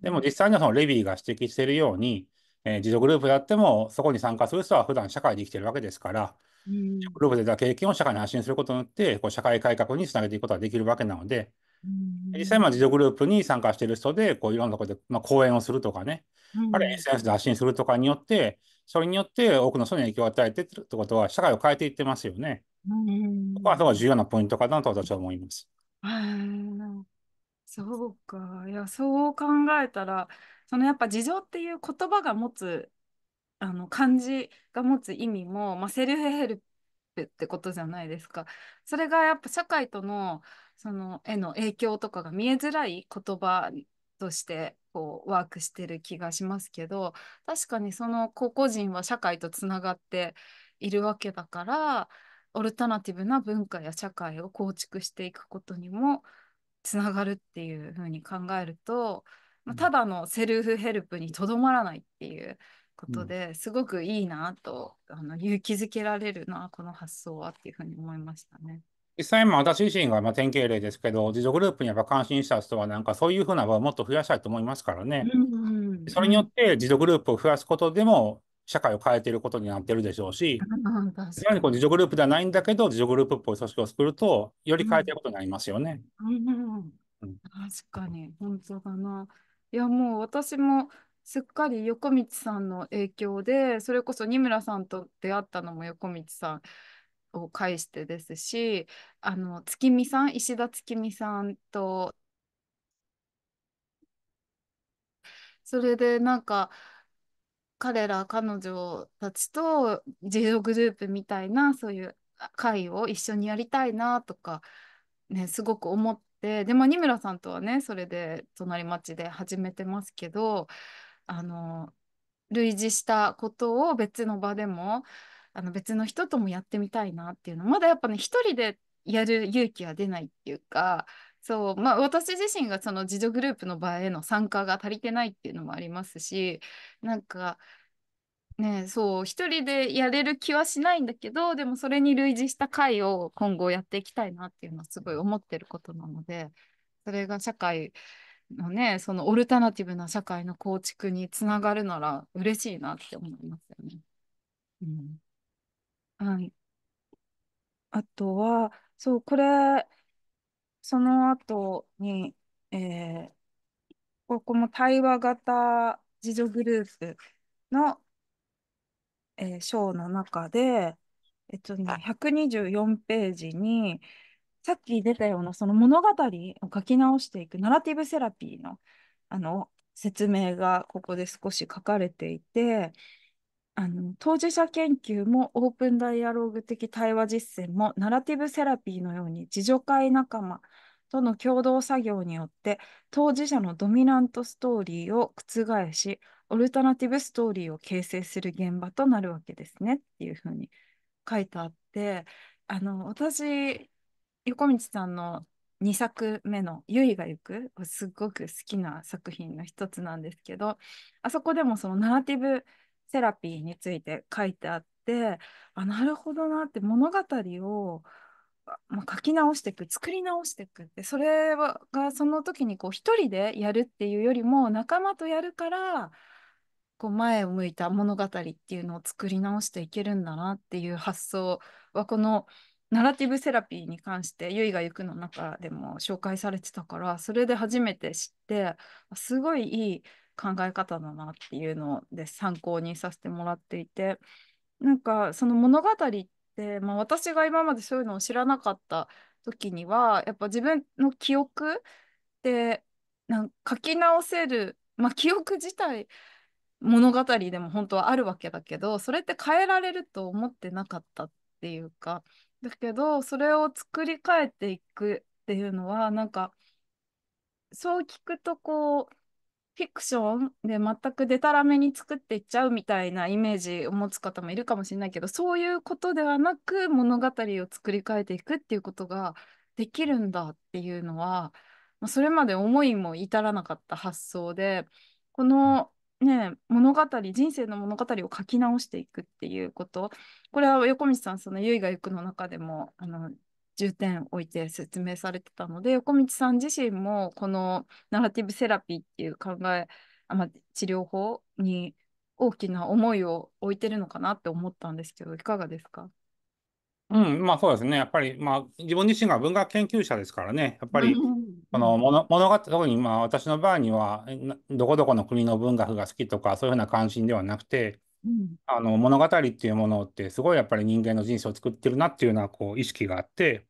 でも実際にはそのレビーが指摘しているように、えー、自助グループであっても、そこに参加する人は普段社会で生きているわけですから、うん、自助グループで得た経験を社会に発信することによって、こう社会改革につなげていくことができるわけなので、うん、実際、自助グループに参加している人で、こういろんなところで、まあ、講演をするとかね、うん、あるいは SNS で発信するとかによって、それによって多くの人に影響を与えているってことは、社会を変えていってますよね。うん、ここはすごい重要なポイントかなと私は思います。そうか。いや、そう考えたら、そのやっぱ事情っていう言葉が持つ、あの漢字が持つ意味も、まあ、セルフヘルプってことじゃないですか。それがやっぱ社会との、その、への影響とかが見えづらい言葉としてこうワークしてる気がしますけど確かにその個々人は社会とつながっているわけだからオルタナティブな文化や社会を構築していくことにもつながるっていうふうに考えると、まあ、ただのセルフヘルプにとどまらないっていうことですごくいいなと、うん、あの勇気づけられるなこの発想はっていうふうに思いましたね。実際、私自身がま典型例ですけど、自助グループにやっぱ関心した人は、なんかそういうふうな場をもっと増やしたいと思いますからね。うんうんうん、それによって、自助グループを増やすことでも、社会を変えていることになってるでしょうし、さらにこう自助グループではないんだけど、自助グループっぽい組織を作ると、より変えていることになりますよね。うん、うん、確かに、本当だな。いや、もう私もすっかり横道さんの影響で、それこそ二村さんと出会ったのも横道さん。を介してですしあの月見さん石田月見さんとそれでなんか彼ら彼女たちと自助グループみたいなそういう会を一緒にやりたいなとか、ね、すごく思ってでも二村さんとはねそれで隣町で始めてますけどあの類似したことを別の場でもあの別の人ともやってみたいなっていうのまだやっぱね一人でやる勇気は出ないっていうかそう、まあ、私自身がその自助グループの場合への参加が足りてないっていうのもありますし、なんか、ね、そう、一人でやれる気はしないんだけど、でもそれに類似した会を今後やっていきたいなっていうのはすごい思ってることなので、それが社会のね、そのオルタナティブな社会の構築につながるなら嬉しいなって思いますよね。うん、はい。あとは、そう、これ、その後に、えー、ここも対話型自助グループの、えー、章の中で、えっとね、124ページに、さっき出たようなその物語を書き直していくナラティブセラピーのあの説明がここで少し書かれていて、あの当事者研究もオープンダイアログ的対話実践もナラティブセラピーのように自助会仲間との共同作業によって当事者のドミナントストーリーを覆しオルタナティブストーリーを形成する現場となるわけですねっていうふうに書いてあってあの私横道さんの2作目の「ゆいがゆく」すごく好きな作品の一つなんですけどあそこでもそのナラティブセラピーについて書いてあってあなるほどなって物語を、まあ、書き直していく作り直していくってそれはがその時にこう一人でやるっていうよりも仲間とやるからこう前を向いた物語っていうのを作り直していけるんだなっていう発想はこのナラティブセラピーに関して「ゆいが行く」の中でも紹介されてたからそれで初めて知ってすごいいい考え方だなっていうので参考にさせてもらっていてなんかその物語って、まあ、私が今までそういうのを知らなかった時にはやっぱ自分の記憶ってなん書き直せる、まあ、記憶自体物語でも本当はあるわけだけどそれって変えられると思ってなかったっていうかだけどそれを作り変えていくっていうのはなんかそう聞くとこうフィクションで全くでたらめに作っていっちゃうみたいなイメージを持つ方もいるかもしれないけどそういうことではなく物語を作り変えていくっていうことができるんだっていうのは、まそれまで思いも至らなかった発想でこのね、物語人生の物語を書き直していくっていうことこれは横道さんその「結が行く」の中でもあの重点を置いて説明されてたので横道さん自身もこのナラティブセラピーっていう考えあ、ま治療法に大きな思いを置いてるのかなって思ったんですけどいかがですかうん、まあそうですね。やっぱり、まあ自分自身が文学研究者ですからね。やっぱり、この物語、特にまあ私の場合には、どこどこの国の文学が好きとか、そういうふうな関心ではなくて、あの物語っていうものってすごいやっぱり人間の人生を作ってるなっていうようなこう意識があって、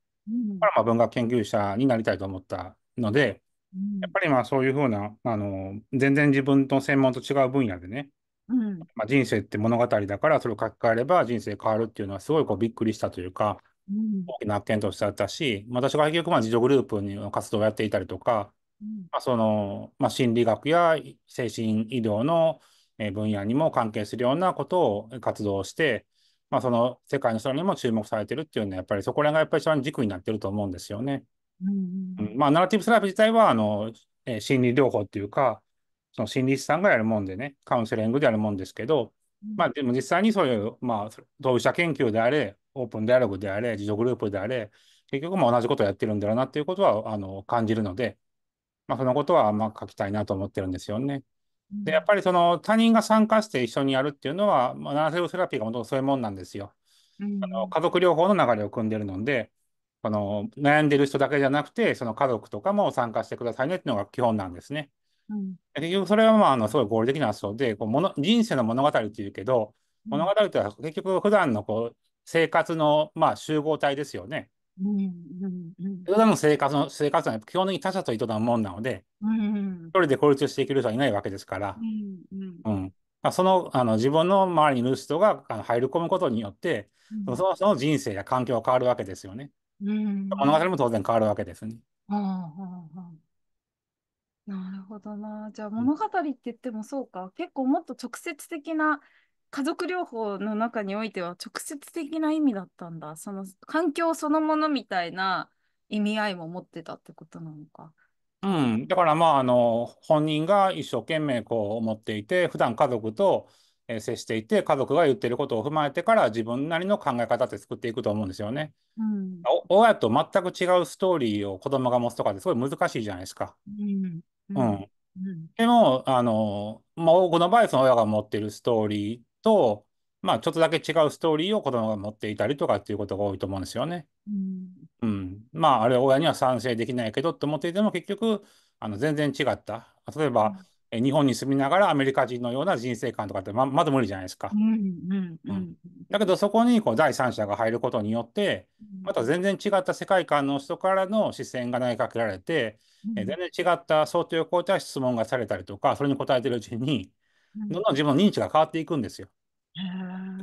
からまあ文学研究者になりたいと思ったので、うん、やっぱりまあそういうふうなあの全然自分の専門と違う分野でね、うん、まあ、人生って物語だからそれを書き換えれば人生変わるっていうのはすごいこうびっくりしたというか、うん、大きな発見としてあったし、まあ、私が結局まあ自助グループの活動をやっていたりとか、まあ、その、まあ、心理学や精神医療の分野にも関係するようなことを活動して、まあ、その世界の人にも注目されてるっていうのは、やっぱりそこら辺がやっぱり一番軸になってると思うんですよね。うんうん、まあ、ナラティブスライー自体は、あの、えー、心理療法っていうか、その心理師さんがやるもんでね、カウンセリングでやるもんですけど、まあ、でも実際にそういう、まあ、当事者研究であれ、オープンダイアログであれ、自助グループであれ、結局も同じことをやってるんだろうなっていうことはあの感じるので、まあ、そのことはあんま書きたいなと思ってるんですよね。で、やっぱりその他人が参加して一緒にやるっていうのは、まあ、ナラセルセラピーがもともとそういうもんなんですよ。うん、あの家族療法の流れを組んでるので、この悩んでる人だけじゃなくて、その家族とかも参加してくださいねっていうのが基本なんですね。うん、結局それはまああのすごい合理的な発想でこうもの人生の物語っていうけど、物語っては結局普段のこう生活のまあ集合体ですよね。うんうんうん。それはも生活の、生活は基本的に他者と営むもんなので、うん一人で孤立していける人はいないわけですから、うんうん。あ、その、あの、自分の周りにいる人があの入り込むことによって、うん、その人の人生や環境は変わるわけですよね。うん。物語も当然変わるわけですね。うんうんうんなるほどな。じゃあ物語って言ってもそうか、結構もっと直接的な家族療法の中においては直接的な意味だったんだ。その環境そのものみたいな意味合いも持ってたってことなのか。うん、だからまああの本人が一生懸命こう思っていて普段家族と接していて家族が言ってることを踏まえてから自分なりの考え方って作っていくと思うんですよね。うん、親と全く違うストーリーを子供が持つとかってすごい難しいじゃないですか。うん、うんうん、でもあの、まあ、多くの場合その親が持ってるストーリーと、まあ、ちょっとだけ違うストーリーを子供が持っていたりとかっていうことが多いと思うんですよね。うん、うん、まあ、あれは親には賛成できないけどって思っていても結局あの全然違った。例えば、うん、日本に住みながらアメリカ人のような人生観とかってままだ無理じゃないですか。だけどそこにこう第三者が入ることによってまた全然違った世界観の人からの視線が投げかけられて、うん、全然違った想定を超えた質問がされたりとかそれに答えてるうちにどんどん自分の認知が変わっていくんですよ。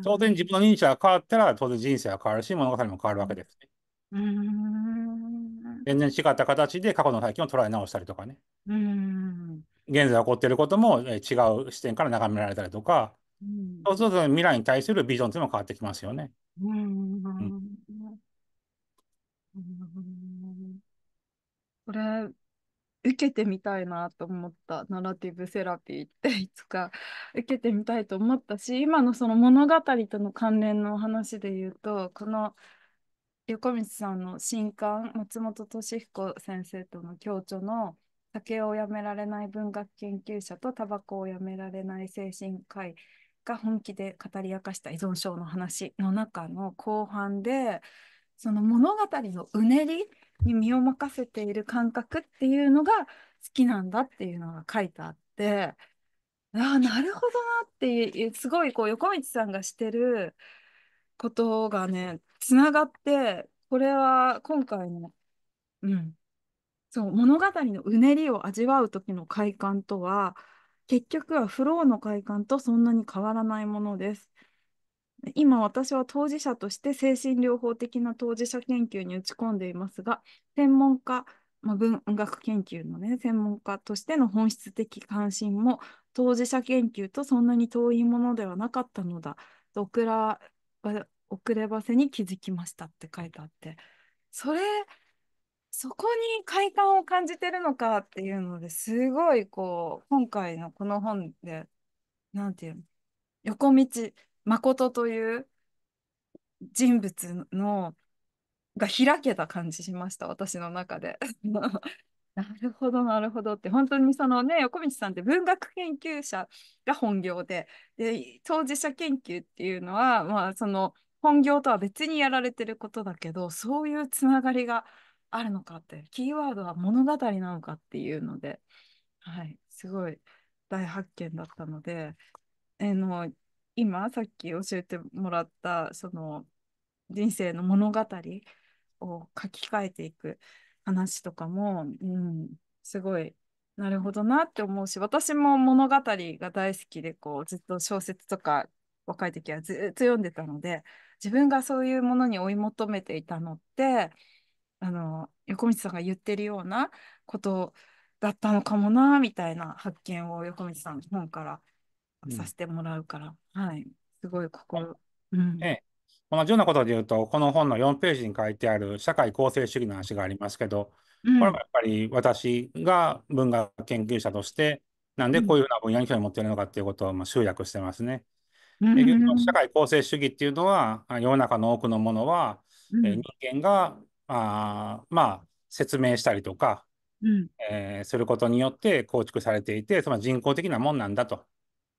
当然自分の認知が変わったら当然人生は変わるし物語も変わるわけですね。全然違った形で過去の体験を捉え直したりとかね。現在起こっていることも違う視点から眺められたりとか、そうすると未来に対するビジョンというのも変わってきますよね。うん、これ受けてみたいなと思ったナラティブセラピーっていつか 受けてみたいと思ったし今のその物語との関連の話で言うとこの横道さんの新刊松本敏彦先生との共著の「酒をやめられない文学研究者とタバコをやめられない精神科医」が本気で語り明かした依存症の話の中の後半でその物語のうねりに身を任せている感覚っていうのが好きなんだっていうのが書いてあって、ああ、なるほどなっていう、すごいこう横道さんがしてることがね、つながって、これは今回の、うん、そう物語のうねりを味わう時の快感とは結局はフローの快感とそんなに変わらないものです。今私は当事者として精神療法的な当事者研究に打ち込んでいますが専門家、まあ、文学研究のね専門家としての本質的関心も当事者研究とそんなに遠いものではなかったのだと遅ればせに気づきましたって書いてあってそれそこに快感を感じてるのかっていうのですごいこう今回のこの本で何て言うの横道誠という人物のが開けた感じしました私の中で。なるほどなるほどって本当にそのね横道さんって文学研究者が本業でで当事者研究っていうのはまあその本業とは別にやられてることだけどそういうつながりがあるのかってキーワードは物語なのかっていうので、はい、すごい大発見だったので、えー、の今さっき教えてもらったその人生の物語を書き換えていく話とかも、うん、すごいなるほどなって思うし私も物語が大好きでこうずっと小説とか若い時はずっと読んでたので自分がそういうものに追い求めていたのってあの横道さんが言ってるようなことだったのかもなみたいな発見を横道さんの本からさせてもらうから、うん、はい、すごい心、うん、ね、同じようなことで言うと、この本の4ページに書いてある社会構成主義の話がありますけど、これもやっぱり私が文学研究者として、なんでこういうふうな分野に興味を持っているのかっていうことをまあ集約してますね。う社会構成主義っていうのは、世の中の多くのものは、えー、人間があまあ説明したりとか、えー、することによって構築されていて、その人工的なもんなんだと。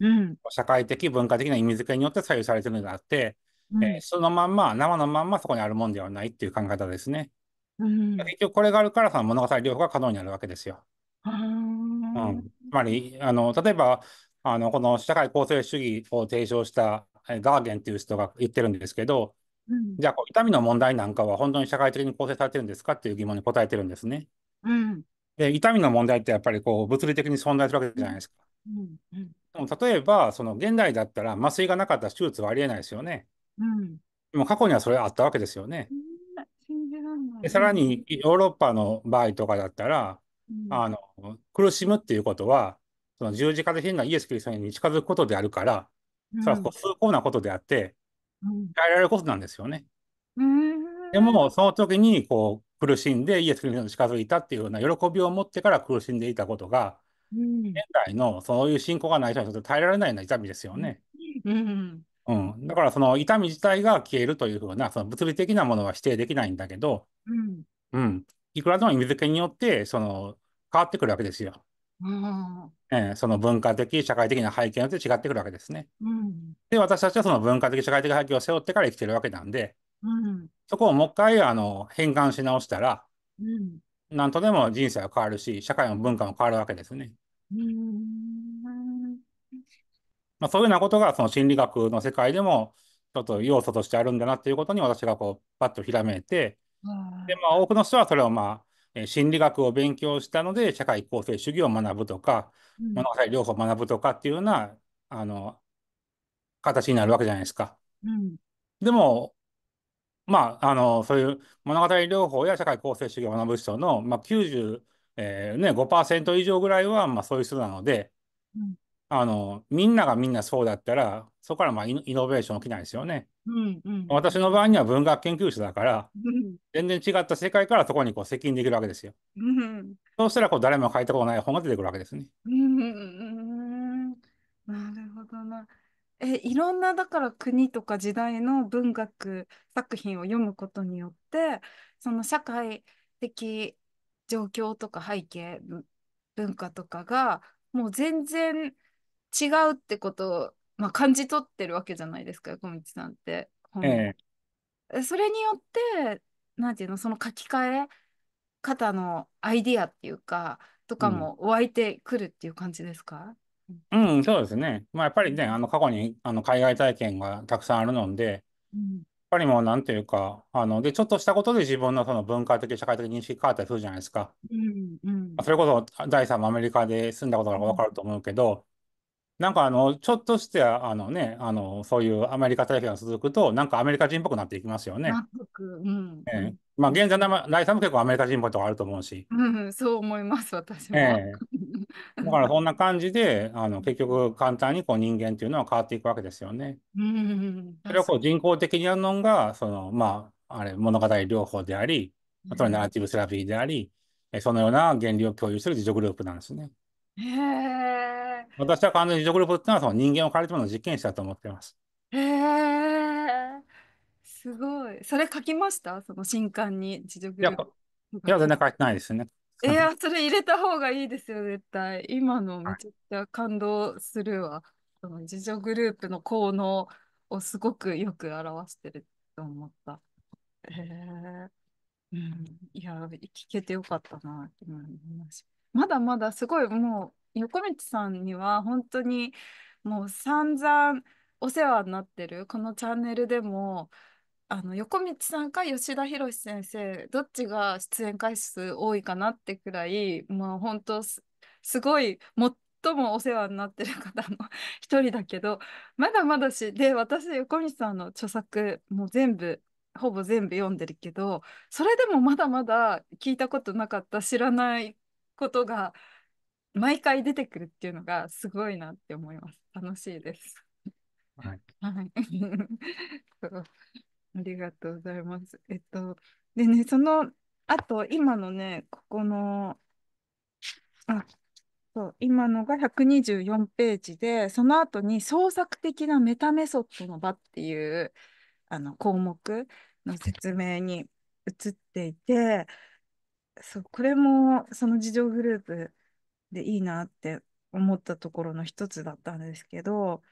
うん、社会的、文化的な意味づけによって左右されてるのであって、うん、えー、そのまんま、生のまんまそこにあるもんではないっていう考え方ですね。うん、結局これがあるから、その物語療法が可能になるわけですよ。うん、つまり、あの、例えば、あの、この社会構成主義を提唱したガーゲンっていう人が言ってるんですけど、うん、じゃあ、痛みの問題なんかは本当に社会的に構成されてるんですかっていう疑問に答えてるんですね。うん、で痛みの問題ってやっぱりこう物理的に存在するわけじゃないですか。うんうん、例えば、その現代だったら麻酔がなかったら手術はありえないですよね。うん、でも過去にはそれあったわけですよね。でさらにヨーロッパの場合とかだったら、うん、あの苦しむっていうことはその十字架で変なイエス・キリストに近づくことであるから、うん、それは崇高なことであって、うん、変えられることなんですよね。うん、でもその時にこう苦しんでイエス・キリストに近づいたっていうような喜びを持ってから苦しんでいたことが現代のそういう信仰がない人にとって耐えられないような痛みですよね。うん、うん、だからその痛み自体が消えるというふうなその物理的なものは否定できないんだけど、うん、うん、いくらでも意味付けによってその変わってくるわけですよ。うんえー、その文化的社会的な背景によって違ってくるわけですね。うん、で私たちはその文化的社会的背景を背負ってから生きてるわけなんで、うん、そこをもう一回あの変換し直したら、うん、何とでも人生は変わるし、社会も文化も変わるわけですね。まあ、そういうようなことが、その心理学の世界でも、ちょっと要素としてあるんだなっていうことに私がこう、パッとひらめいて、で、まあ、多くの人はそれをまあ、え心理学を勉強したので社会構成主義を学ぶとか、物語療法を学ぶとかっていうようなあの形になるわけじゃないですか。うん、でもまあ、あの、そういう物語療法や社会構成主義を学ぶ人の、まあ、95%、えー以上ぐらいは、まあ、そういう人なので、うん、あの、みんながみんなそうだったら、そこから、まあ、イノベーション起きないですよね。うん私の場合には文学研究者だから、うん、全然違った世界からそこにこう接近できるわけですよ。うん、そうしたらこう誰も書いたことない本が出てくるわけですね。うん、なるほどな。え、いろんなだから国とか時代の文学作品を読むことによって、その社会的状況とか背景、文化とかがもう全然違うってことを、まあ、感じ取ってるわけじゃないですか、小道さんって。ええ、それによって、何ていうの、その書き換え方のアイディアっていうか、とかも湧いてくるっていう感じですか、うん、そうですね。まあ、やっぱりね、あの、過去に、あの、海外体験がたくさんあるので、やっぱりもう、なんていうか、あの、で、ちょっとしたことで自分のその文化的、社会的認識変わったりするじゃないですか。うん、まそれこそ、第三もアメリカで住んだことがらわかると思うけど、なんかあの、ちょっとして、あのね、あの、そういうアメリカ体験が続くと、なんかアメリカ人っぽくなっていきますよね。納得、うん、うえん、まあ、現在の第三も結構アメリカ人っぽいとこあると思うし。うん、そう思います、私ええ だからそんな感じであの結局簡単にこう人間っていうのは変わっていくわけですよね。それをこう人工的にやるのがそのまああれ物語療法でありあとはナラティブセラピーであり、うん、そのような原理を共有する自助グループなんですね。へえ。私は完全に自助グループっていうのはその人間を変えるための実験者だと思ってます。へえすごい。それ書きましたその新刊に自助グループ。いや全然書いてないですね。いや、それ入れた方がいいですよ、絶対。今のめちゃくちゃ感動するわ。その自助グループの効能をすごくよく表してると思った。へえうん、いや、聞けてよかったな、今の話。まだまだすごい、もう、横道さんには本当にもう散々お世話になってる、このチャンネルでも、あの横道さんか吉田博先生どっちが出演回数多いかなってくらいもう本当すすごい最もお世話になってる方の 一人だけどまだまだしで私横道さんの著作もう全部ほぼ全部読んでるけどそれでもまだまだ聞いたことなかった知らないことが毎回出てくるっていうのがすごいなって思います楽しいです。はい、ありがとうございます。えっと、でね、その、あと、今のね、ここの、あ、そう、今のが124ページで、その後に創作的なメタメソッドの場っていうあの項目の説明に移っていて、そう、これもその事情グループでいいなって思ったところの一つだったんですけど、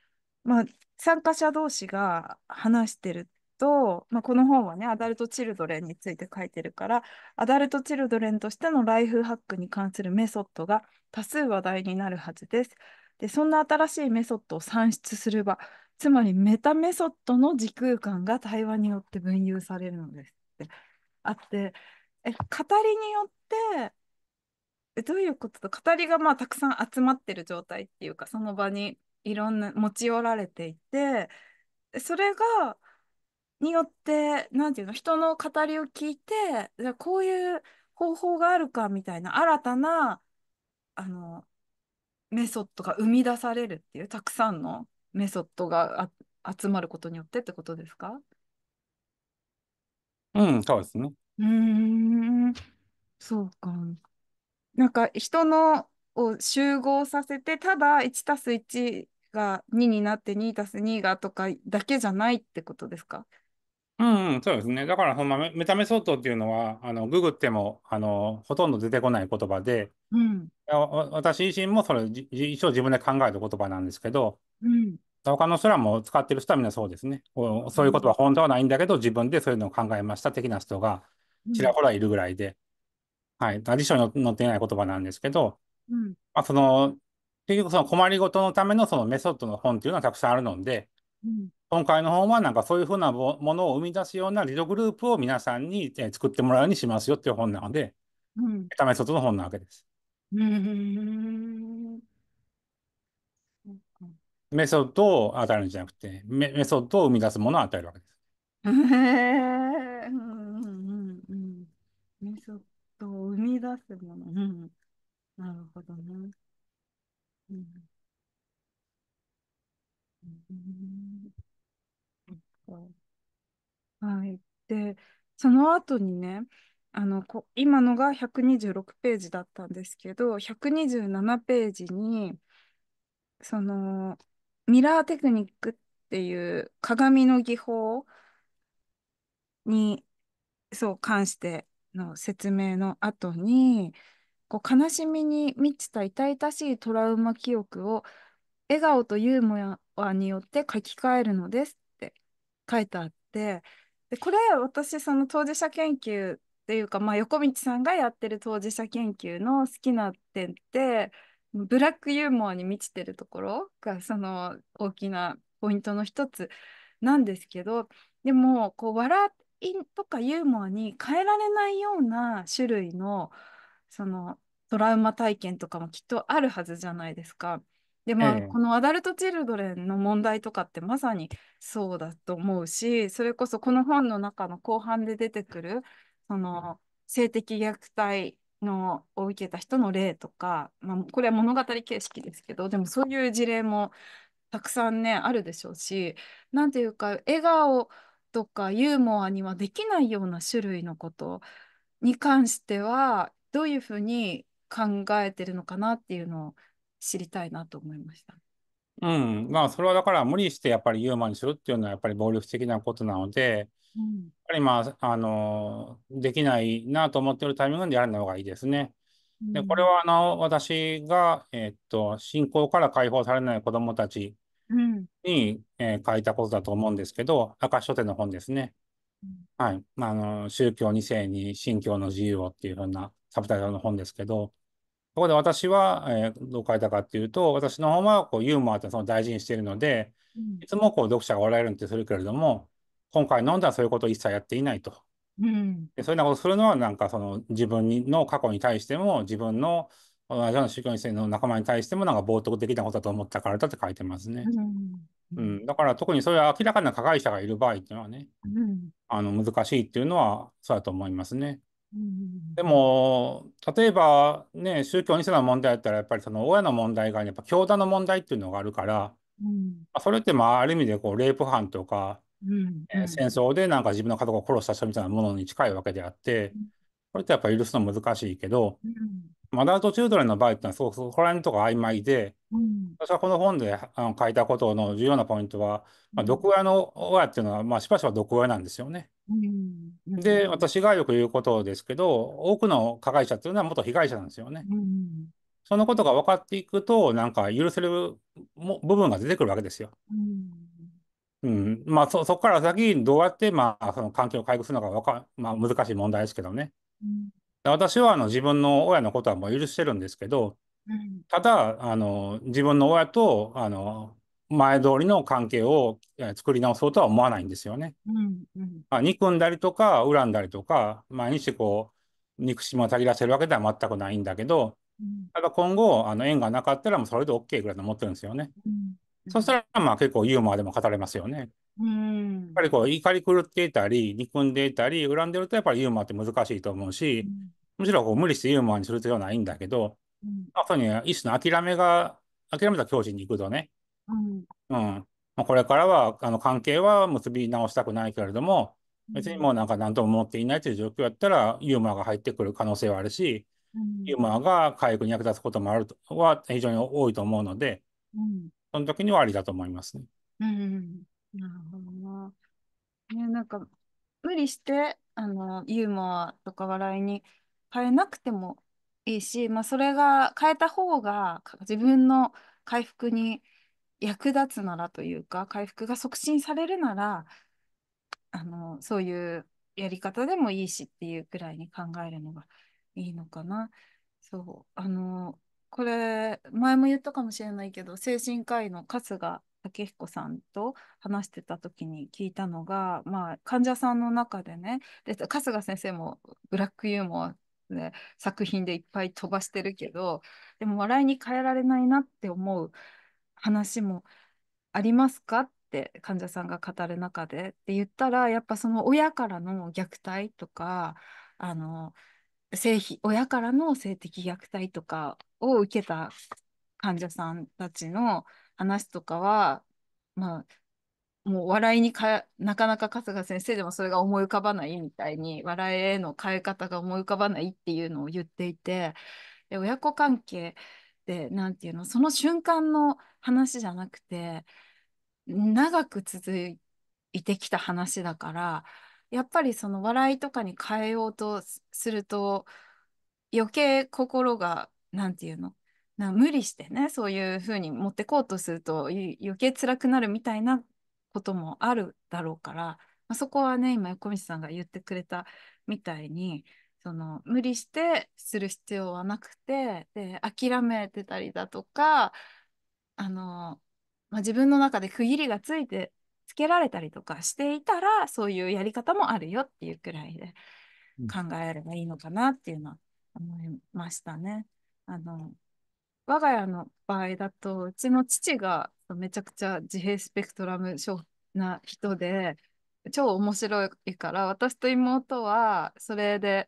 まあ、参加者同士が話してると、まあ、この本はね、アダルト・チルドレンについて書いてるから、アダルト・チルドレンとしてのライフハックに関するメソッドが多数話題になるはずです。で、そんな新しいメソッドを算出する場、つまりメタメソッドの時空間が対話によって分有されるのですってあって、え語りによってえどういうこと語りがまあたくさん集まってる状態っていうかその場にいろんな持ち寄られていてそれがによって、なんていうの、人の語りを聞いて、じゃこういう方法があるかみたいな、新たな、あの、メソッドが生み出されるっていう、たくさんのメソッドが集まることによってってことですかうん、そうですね。うん、そうか。なんか人のを集合させて、ただ1たす1が2になって2たす2がとかだけじゃないってことですかうんうん、そうですね。だからほんまメタメソッドっていうのはあのググってもあのほとんど出てこない言葉で私自身もそれ一応自分で考える言葉なんですけどうん。他の人らも使ってる人はみんなそうですね。こうそういう言葉本当はないんだけど自分でそういうのを考えました的な人がちらほらいるぐらいで、はい、辞書に載っていない言葉なんですけど、うん。まあ、その結局その困りごとのためのそのメソッドの本っていうのはたくさんあるので、うん。今回の本はなんかそういうふうなものを生み出すようなリドグループを皆さんに作ってもらうようにしますよっていう本なので、うん、メ卒の本なわけです。うん、メソッドを与えるんじゃなくてメ、メソッドを生み出すものを与えるわけです。へ、えー、うんメソッドを生み出すもの。うん、なるほどね。うん、うんはい。で、その後にね、あのこ今のが126ページだったんですけど、127ページに、そのミラーテクニックっていう鏡の技法にそう関しての説明の後にこう悲しみに満ちた痛々しいトラウマ記憶を笑顔とユーモアによって書き換えるのです書いてあってでこれ私その当事者研究っていうか、まあ、横道さんがやってる当事者研究の好きな点ってブラックユーモアに満ちてるところがその大きなポイントの一つなんですけどでもこう笑いとかユーモアに変えられないような種類のそのトラウマ体験とかもきっとあるはずじゃないですか。でも、ええ、このアダルト・チルドレンの問題とかってまさにそうだと思うしそれこそこの本の中の後半で出てくるその性的虐待のを受けた人の例とか、まあ、これは物語形式ですけどでもそういう事例もたくさんねあるでしょうし何ていうか笑顔とかユーモアにはできないような種類のことに関してはどういうふうに考えてるのかなっていうのを知りたいなと思いました。うん、まあそれはだから無理してやっぱりユーマにするっていうのはやっぱり暴力的なことなので、うん、やっぱりまあ、あのできないなと思ってるタイミングでやるのがいいですね。でこれはあの私が、えー、っと信仰から解放されない子どもたちに、うん、えー、書いたことだと思うんですけど赤書店の本ですね。はい、まあ、あの宗教2世に信教の自由をっていうふうなサブタイトルの本ですけど、そこで私は、えー、どう書いたかっていうと、私の方はこうユーモアってその大事にしているので、うん、いつもこう読者が笑えるってするけれども、今回飲んだらそういうことを一切やっていないと。うん、でそういうようなことをするのは、なんかその自分の過去に対しても、自分の同じような宗教人生の仲間に対しても、なんか冒涜的なことだと思ったからだって書いてますね。うん、うん、だから特にそういう明らかな加害者がいる場合っていうのはね、あの難しいっていうのはそうだと思いますね。でも、例えばね、宗教2世の問題だったら、やっぱりその親の問題が、やっぱ教団の問題っていうのがあるから、それってまあある意味でこうレイプ犯とか、戦争でなんか自分の家族を殺した人みたいなものに近いわけであって、これってやっぱ許すの難しいけど、マん、アダルト・チュードレンの場合ってのはそこら辺のとこ曖昧で、私はこの本であの書いたことの重要なポイントは、まあ、毒親の親っていうのは、まあ、しばしば毒親なんですよね。うん。で、私がよく言うことですけど、多くの加害者というのは元被害者なんですよね。うん。そのことが分かっていくと、なんか許せるも部分が出てくるわけですよ。うん。うん。まあ、そ、そこから先、どうやって、まあ、その環境を回復するのかわか、まあ、難しい問題ですけどね。うん。私は、あの、自分の親のことはもう許してるんですけど、うん。ただ、あの、自分の親と、あの、前通りの関係を作り直そうとは思わないんですよね。うんうん、まあ、憎んだりとか恨んだりとか毎日こう憎しみをたぎらせるわけでは全くないんだけど、うん、ただ今後あの縁がなかったらもうそれで OK ぐらいと思ってるんですよね。うんうん、そしたらまあ結構ユーモアでも語れますよね。うん、やっぱりこう怒り狂っていたり憎んでいたり恨んでるとやっぱりユーモアって難しいと思うし、むしろこう無理してユーモアにする必要はないんだけど、まあ、そういう意思の諦めが諦めた境地に行くとねうん。うん。まあ、これからは、あの、関係は結び直したくないけれども、別にもうなんか何とも思っていないという状況やったら、ユーモアが入ってくる可能性はあるし、うユーモアが回復に役立つこともあると、は非常に多いと思うので、うん。その時にはありだと思いますね。うん。なるほどな。ね、なんか、無理して、あの、ユーモアとか笑いに変えなくてもいいし、まあ、それが変えた方が自分の回復に役立つならというか回復が促進されるならあのそういうやり方でもいいしっていうくらいに考えるのがいいのかな。そうあのこれ前も言ったかもしれないけど精神科医の春日武彦さんと話してた時に聞いたのが、まあ、患者さんの中でねで春日先生もブラックユーモアで作品でいっぱい飛ばしてるけどでも笑いに変えられないなって思う話もありますかって患者さんが語る中でって言ったらやっぱその親からの虐待とかあの性親からの性的虐待とかを受けた患者さんたちの話とかは、まあ、もう笑いにかなかなか春日先生でもそれが思い浮かばないみたいに笑いへの変え方が思い浮かばないっていうのを言っていてで親子関係って何て言うのその瞬間の話じゃなくて長く続いてきた話だからやっぱりその笑いとかに変えようとすると余計心が何て言うのな無理してねそういう風に持ってこうとすると余計辛くなるみたいなこともあるだろうから、まあ、そこはね今横道さんが言ってくれたみたいにその無理してする必要はなくてで諦めてたりだとかあの、まあ、自分の中で区切りがついてつけられたりとかしていたらそういうやり方もあるよっていうくらいで考えればいいのかなっていうのは思いましたね。あの我が家の場合だとうちの父がめちゃくちゃ自閉スペクトラム症な人で超面白いから私と妹はそれで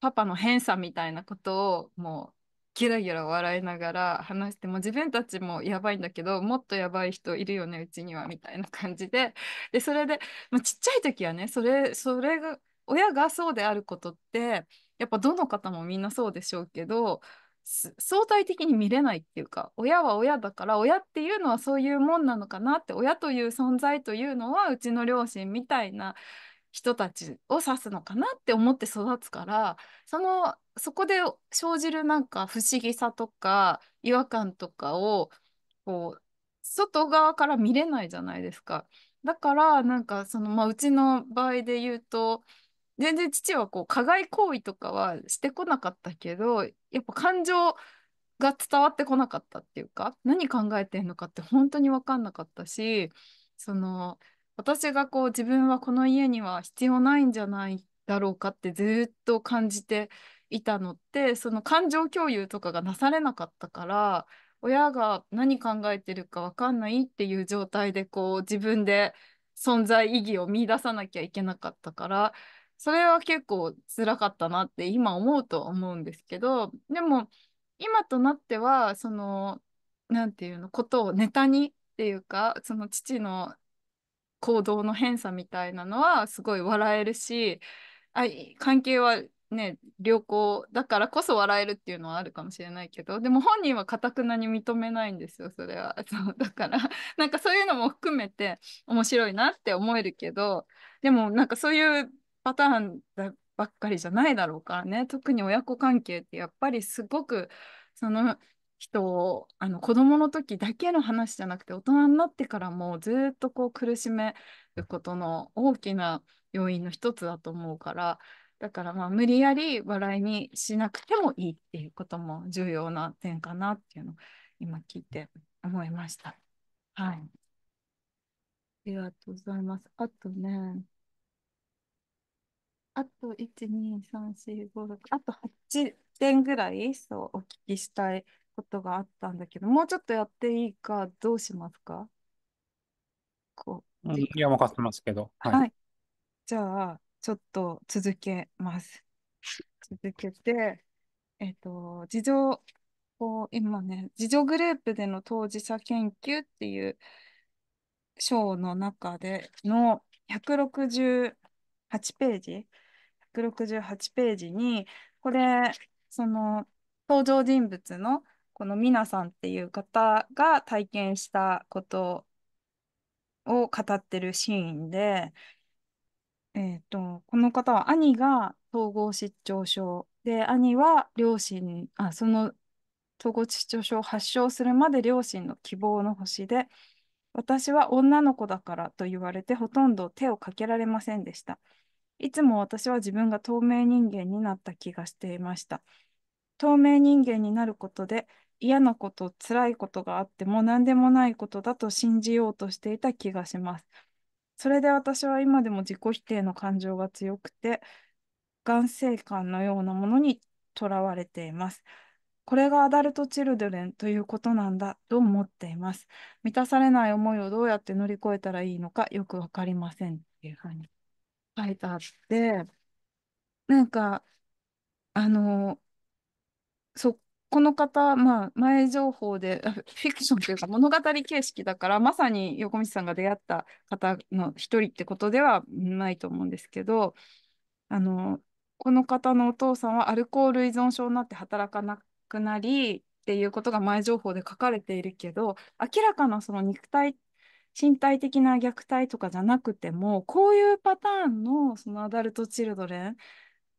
パパの変さみたいなことをもうギラギラ笑いながら話しても自分たちもやばいんだけどもっとやばい人いるよねうちにはみたいな感じで でそれで、まあ、ちっちゃい時はねそれそれが親がそうであることってやっぱどの方もみんなそうでしょうけど相対的に見れないっていうか親は親だから親っていうのはそういうもんなのかなって親という存在というのはうちの両親みたいな人たちを指すのかなって思って育つからそのそこで生じるなんか不思議さとか違和感とかをこう外側から見れないじゃないですか。だからなんかその、まあ、うちの場合で言うと全然父はこう加害行為とかはしてこなかったけどやっぱ感情が伝わってこなかったっていうか何考えてんのかって本当に分かんなかったしその私がこう自分はこの家には必要ないんじゃないだろうかってずっと感じていたのってその感情共有とかがなされなかったから親が何考えてるか分かんないっていう状態でこう自分で存在意義を見出さなきゃいけなかったからそれは結構辛かったなって今思うと思うんですけどでも今となってはその何て言うのことをネタにっていうかその父の行動の偏差みたいなのはすごい笑えるしあ関係はね良好だからこそ笑えるっていうのはあるかもしれないけどでも本人はかたくなに認めないんですよそれは そうだからなんかそういうのも含めて面白いなって思えるけどでもなんかそういうパターンだばっかりじゃないだろうからね特に親子関係ってやっぱりすごくその人をあの子どもの時だけの話じゃなくて大人になってからもずっとこう苦しめることの大きな要因の一つだと思うからだからまあ無理やり笑いにしなくてもいいっていうことも重要な点かなっていうのを今聞いて思いました。はい。ありがとうございます。あとね、あと1、2、3、4、5、6、あと8点ぐらいそうお聞きしたいことがあったんだけど、もうちょっとやっていいか、どうしますかこう、いや、分かってますけど。はい。はい、じゃあ、ちょっと続けます。続けて、えっ、ー、と、事情、こう、今ね、自助グループでの当事者研究っていう章の中での168ページ、168ページに、これ、その、登場人物のこのミナさんっていう方が体験したことを語ってるシーンで、えっ、ー、と、この方は兄が統合失調症で、兄は両親、あ、その統合失調症を発症するまで両親の希望の星で、私は女の子だからと言われてほとんど手をかけられませんでした。いつも私は自分が透明人間になった気がしていました。透明人間になることで嫌なこと、辛いことがあっても何でもないことだと信じようとしていた気がします。それで私は今でも自己否定の感情が強くて、眼性感のようなものにとらわれています。これがアダルト・チルドレンということなんだと思っています。満たされない思いをどうやって乗り越えたらいいのかよく分かりませんっていうふうに書いてあって、なんか、あの、そこの方、まあ、前情報で、フィクションというか物語形式だから、まさに横道さんが出会った方の一人ってことではないと思うんですけど、あの、この方のお父さんはアルコール依存症になって働かなくなりっていうことが前情報で書かれているけど、明らかなその肉体、身体的な虐待とかじゃなくても、こういうパターンのそのアダルト・チルドレン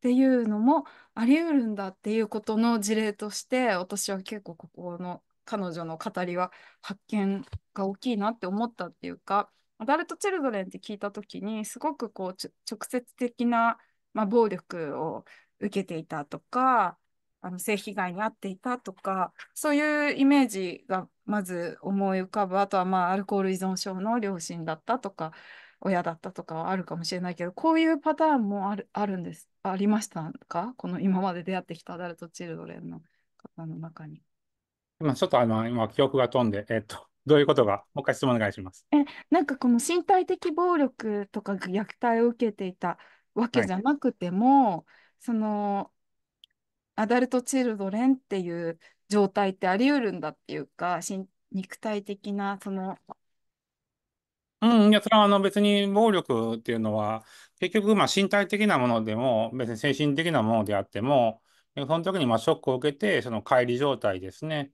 っていうのもあり得るんだっていうことの事例として私は結構ここの彼女の語りは発見が大きいなって思ったっていうかアダルト・チルドレンって聞いた時にすごくこう直接的な、まあ、暴力を受けていたとかあの性被害に遭っていたとかそういうイメージがまず思い浮かぶあとはまあアルコール依存症の両親だったとか親だったとかはあるかもしれないけどこういうパターンもあるあるんですありましたかこの今まで出会ってきたアダルト・チルドレンの方の中に。今ちょっとあの今記憶が飛んで、えっと、どういうことがもう一回質問お願いします。えなんかこの身体的暴力とか虐待を受けていたわけじゃなくても、はい、そのアダルト・チルドレンっていう状態ってあり得るんだっていうか身肉体的なそのうん、いや、それはあの別に暴力っていうのは、結局まあ身体的なものでも、別に精神的なものであっても、その時にまあショックを受けて、その乖離状態ですね。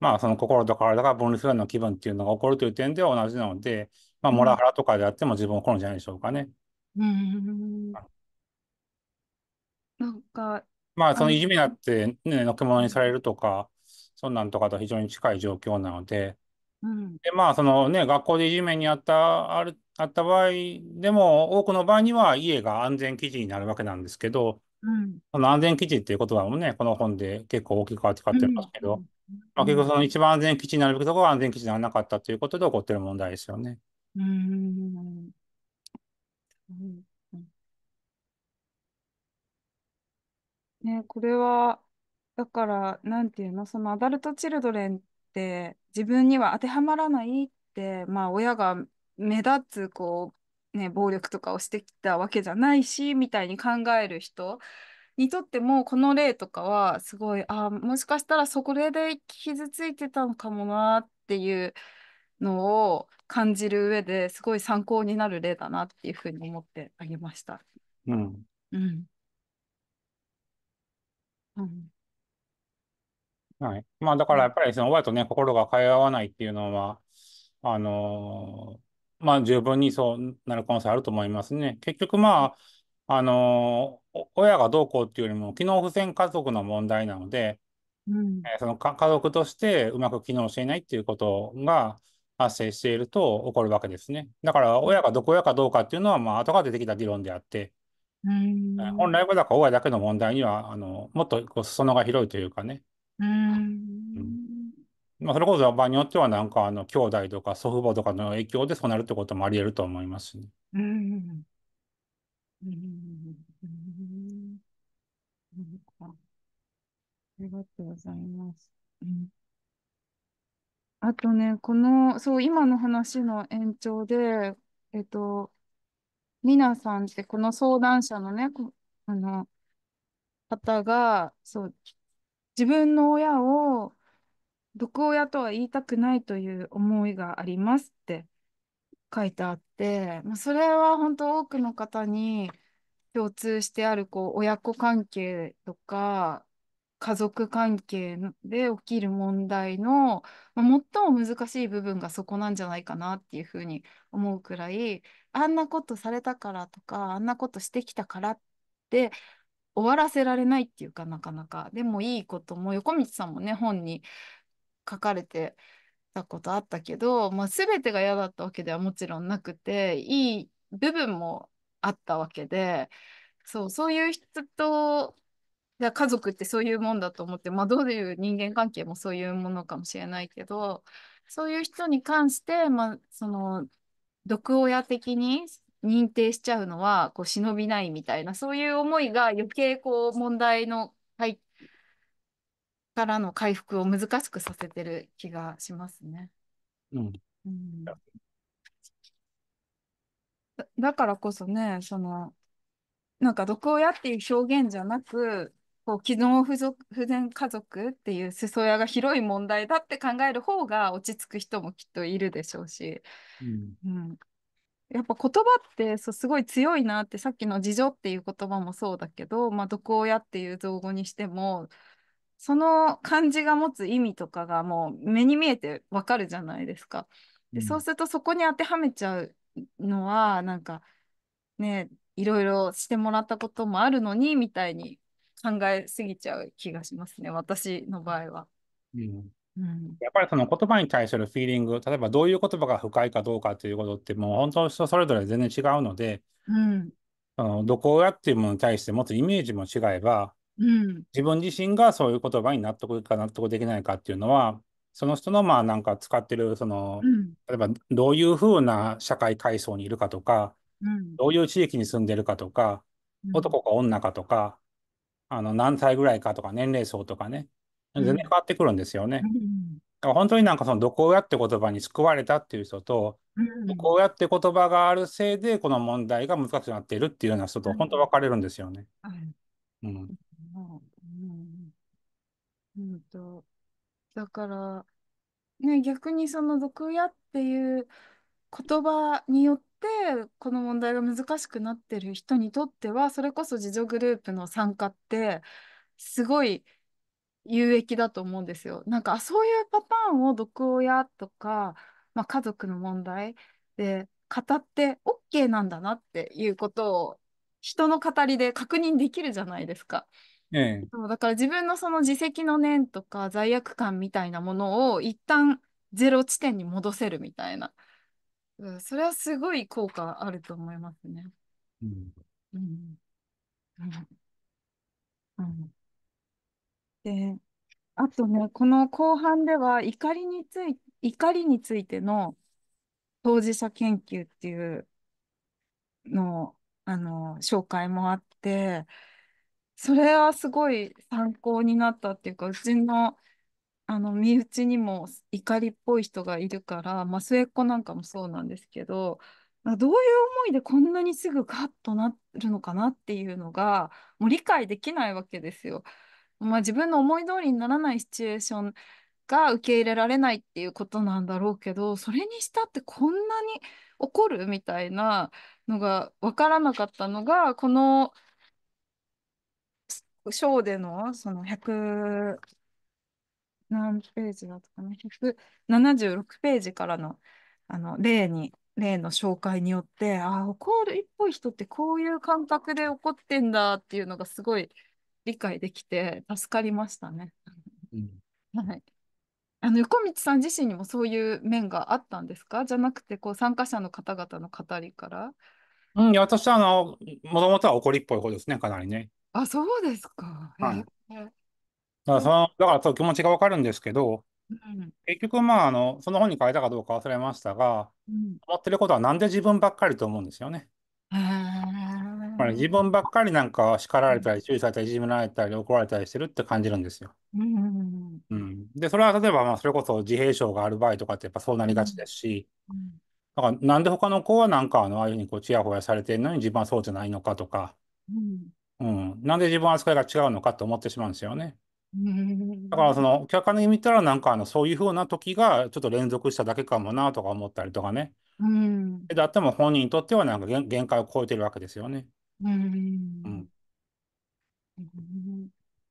まあその心と体が分離するような気分っていうのが起こるという点では同じなので、まあモラハラとかであっても自分起こるんじゃないでしょうかね。うん。なんか、まあそのの、いじめになってね、のけ者にされるとか、そんなんとかと非常に近い状況なので、で、まあ、そのね、学校でいじめにあったあるあった場合でも、多くの場合には家が安全基地になるわけなんですけど、うん、その安全基地っていう言葉もね、この本で結構大きく扱ってますけど、うん、まあ、結局その一番安全基地になるべきところが安全基地にならなかったということで起こってる問題ですよね。うん、ねこれはだからなんていうのそのアダルト・チルドレンって自分には当てはまらないって、まあ、親が目立つこう、ね、暴力とかをしてきたわけじゃないしみたいに考える人にとってもこの例とかはすごいあもしかしたらそこで傷ついてたのかもなっていうのを感じる上ですごい参考になる例だなっていうふうに思ってあげました。うん、うん、うんはい。まあ、だからやっぱりその親とね、心が通わないっていうのは、あのーまあ、十分にそうなる可能性あると思いますね。結局、まあ、あのー親がどうこうっていうよりも、機能不全家族の問題なので、うん。えーそのか家族としてうまく機能していないっていうことが発生していると起こるわけですね。だから、親がどこ親かどうかっていうのは、まあ、後が出てきた議論であって、う本来はだから親だけの問題には、あの、もっとこう裾野が広いというかね。うんまあ、それこそ場合によっては、なんか、あの、兄弟とか祖父母とかの影響でそうなるってこともあり得ると思いますし、ね。うん。うん。なんありがとうございます。うん、あとね、この、そう、今の話の延長で、えっと、みなさんって、この相談者のね、あの、方が、そう、自分の親を毒親とは言いたくないという思いがありますって書いてあって、まあ、それは本当多くの方に共通してあるこう親子関係とか家族関係で起きる問題の、まあ、最も難しい部分がそこなんじゃないかなっていうふうに思うくらいあんなことされたからとかあんなことしてきたからって終わらせられないっていうかなかなかでもいいことも横道さんもね本に書かれてたことあったけど、まあ、全てが嫌だったわけではもちろんなくていい部分もあったわけでそうそういう人と家族ってそういうもんだと思って、まあ、どういう人間関係もそういうものかもしれないけどそういう人に関して、まあ、その毒親的に認定しちゃうのはこう忍びないみたいなそういう思いが余計こう問題のはい、からの回復を難しくさせてる気がしますね。うん、うん、だだからこそねそのなんか毒親っていう表現じゃなくこう既存不属不全家族っていう裾やが広い問題だって考える方が落ち着く人もきっといるでしょうし、うん、うん、やっぱ言葉ってそうすごい強いなってさっきの「自助」っていう言葉もそうだけど、まあ、毒親っていう造語にしてもその漢字が持つ意味とかがもう目に見えてわかるじゃないですか。でそうするとそこに当てはめちゃうのはなんかねいろいろしてもらったこともあるのにみたいに考えすぎちゃう気がしますね私の場合は。うんうん、やっぱりその言葉に対するフィーリング、例えばどういう言葉が深いかどうかということってもう本当人それぞれ全然違うので、うん、そのどこやっていうものに対して持つイメージも違えば、うん、自分自身がそういう言葉に納得か納得できないかっていうのはその人のまあなんか使ってるその、うん、例えばどういうふうな社会階層にいるかとか、うん、どういう地域に住んでるかとか、男か女かとか、あの何歳ぐらいかとか年齢層とかね全然変わってくるんですよね。だから本当になんかその毒親って言葉に救われたっていう人と、毒親って言葉があるせいでこの問題が難しくなっているっていうような人と本当分かれるんですよね。うん。うんとだから、ね、逆にその毒親っていう言葉によってこの問題が難しくなってる人にとってはそれこそ自助グループの参加ってすごい有益だと思うんですよ。なんかそういうパターンを毒親とか、まあ、家族の問題で語って OK なんだなっていうことを人の語りで確認できるじゃないですか。ええ、だから自分のその自責の念とか罪悪感みたいなものを一旦ゼロ地点に戻せるみたいな、うん、それはすごい効果あると思いますね。うん、うんうん、うんで、あとね、この後半では怒りについ、怒りについての当事者研究っていうのあの、紹介もあって、それはすごい参考になったっていうか、うちの、あの、身内にも怒りっぽい人がいるから、まあ、末っ子なんかもそうなんですけど、どういう思いでこんなにすぐガッとなるのかなっていうのが、もう理解できないわけですよ。まあ、自分の思い通りにならないシチュエーションが受け入れられないっていうことなんだろうけどそれにしたってこんなに怒るみたいなのが分からなかったのがこのショーでのその100何ページだったかな176ページからのあの例に例の紹介によってああ怒るっぽい人ってこういう感覚で怒ってんだっていうのがすごい理解できて助かりましたね。うん、はい。あの横道さん自身にもそういう面があったんですかじゃなくてこう参加者の方々の語りから。うん、私はあの、もともとは怒りっぽい方ですね、かなりね。あ、そうですか。はい。だからその、だからそう気持ちがわかるんですけど、うん、結局、まあ、あの、その本に書いたかどうか忘れましたが、うん、思ってることはなんで自分ばっかりと思うんですよね。へ、えから自分ばっかりなんか叱られたり、注意されたり、いじめられたり、怒られたりしてるって感じるんですよ。うん、うん、で、それは例えば、まあ、それこそ自閉症がある場合とかってやっぱそうなりがちですし、だからなんで他の子はなんかあの、ああいうふうにこう、ちやほやされてるのに自分はそうじゃないのかとか、うん、なんで自分は扱いが違うのかって思ってしまうんですよね。だからその客観的に見たらなんかあのそういうふうな時がちょっと連続しただけかもなとか思ったりとかね。うん、だっても本人にとってはなんか限界を超えてるわけですよね。うん。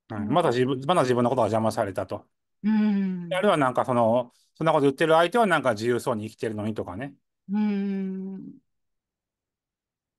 うん、まだ自分、まだ自分のことが邪魔されたと。うん。あるいはなんかその、そんなこと言ってる相手はなんか自由そうに生きてるのにとかね。うん。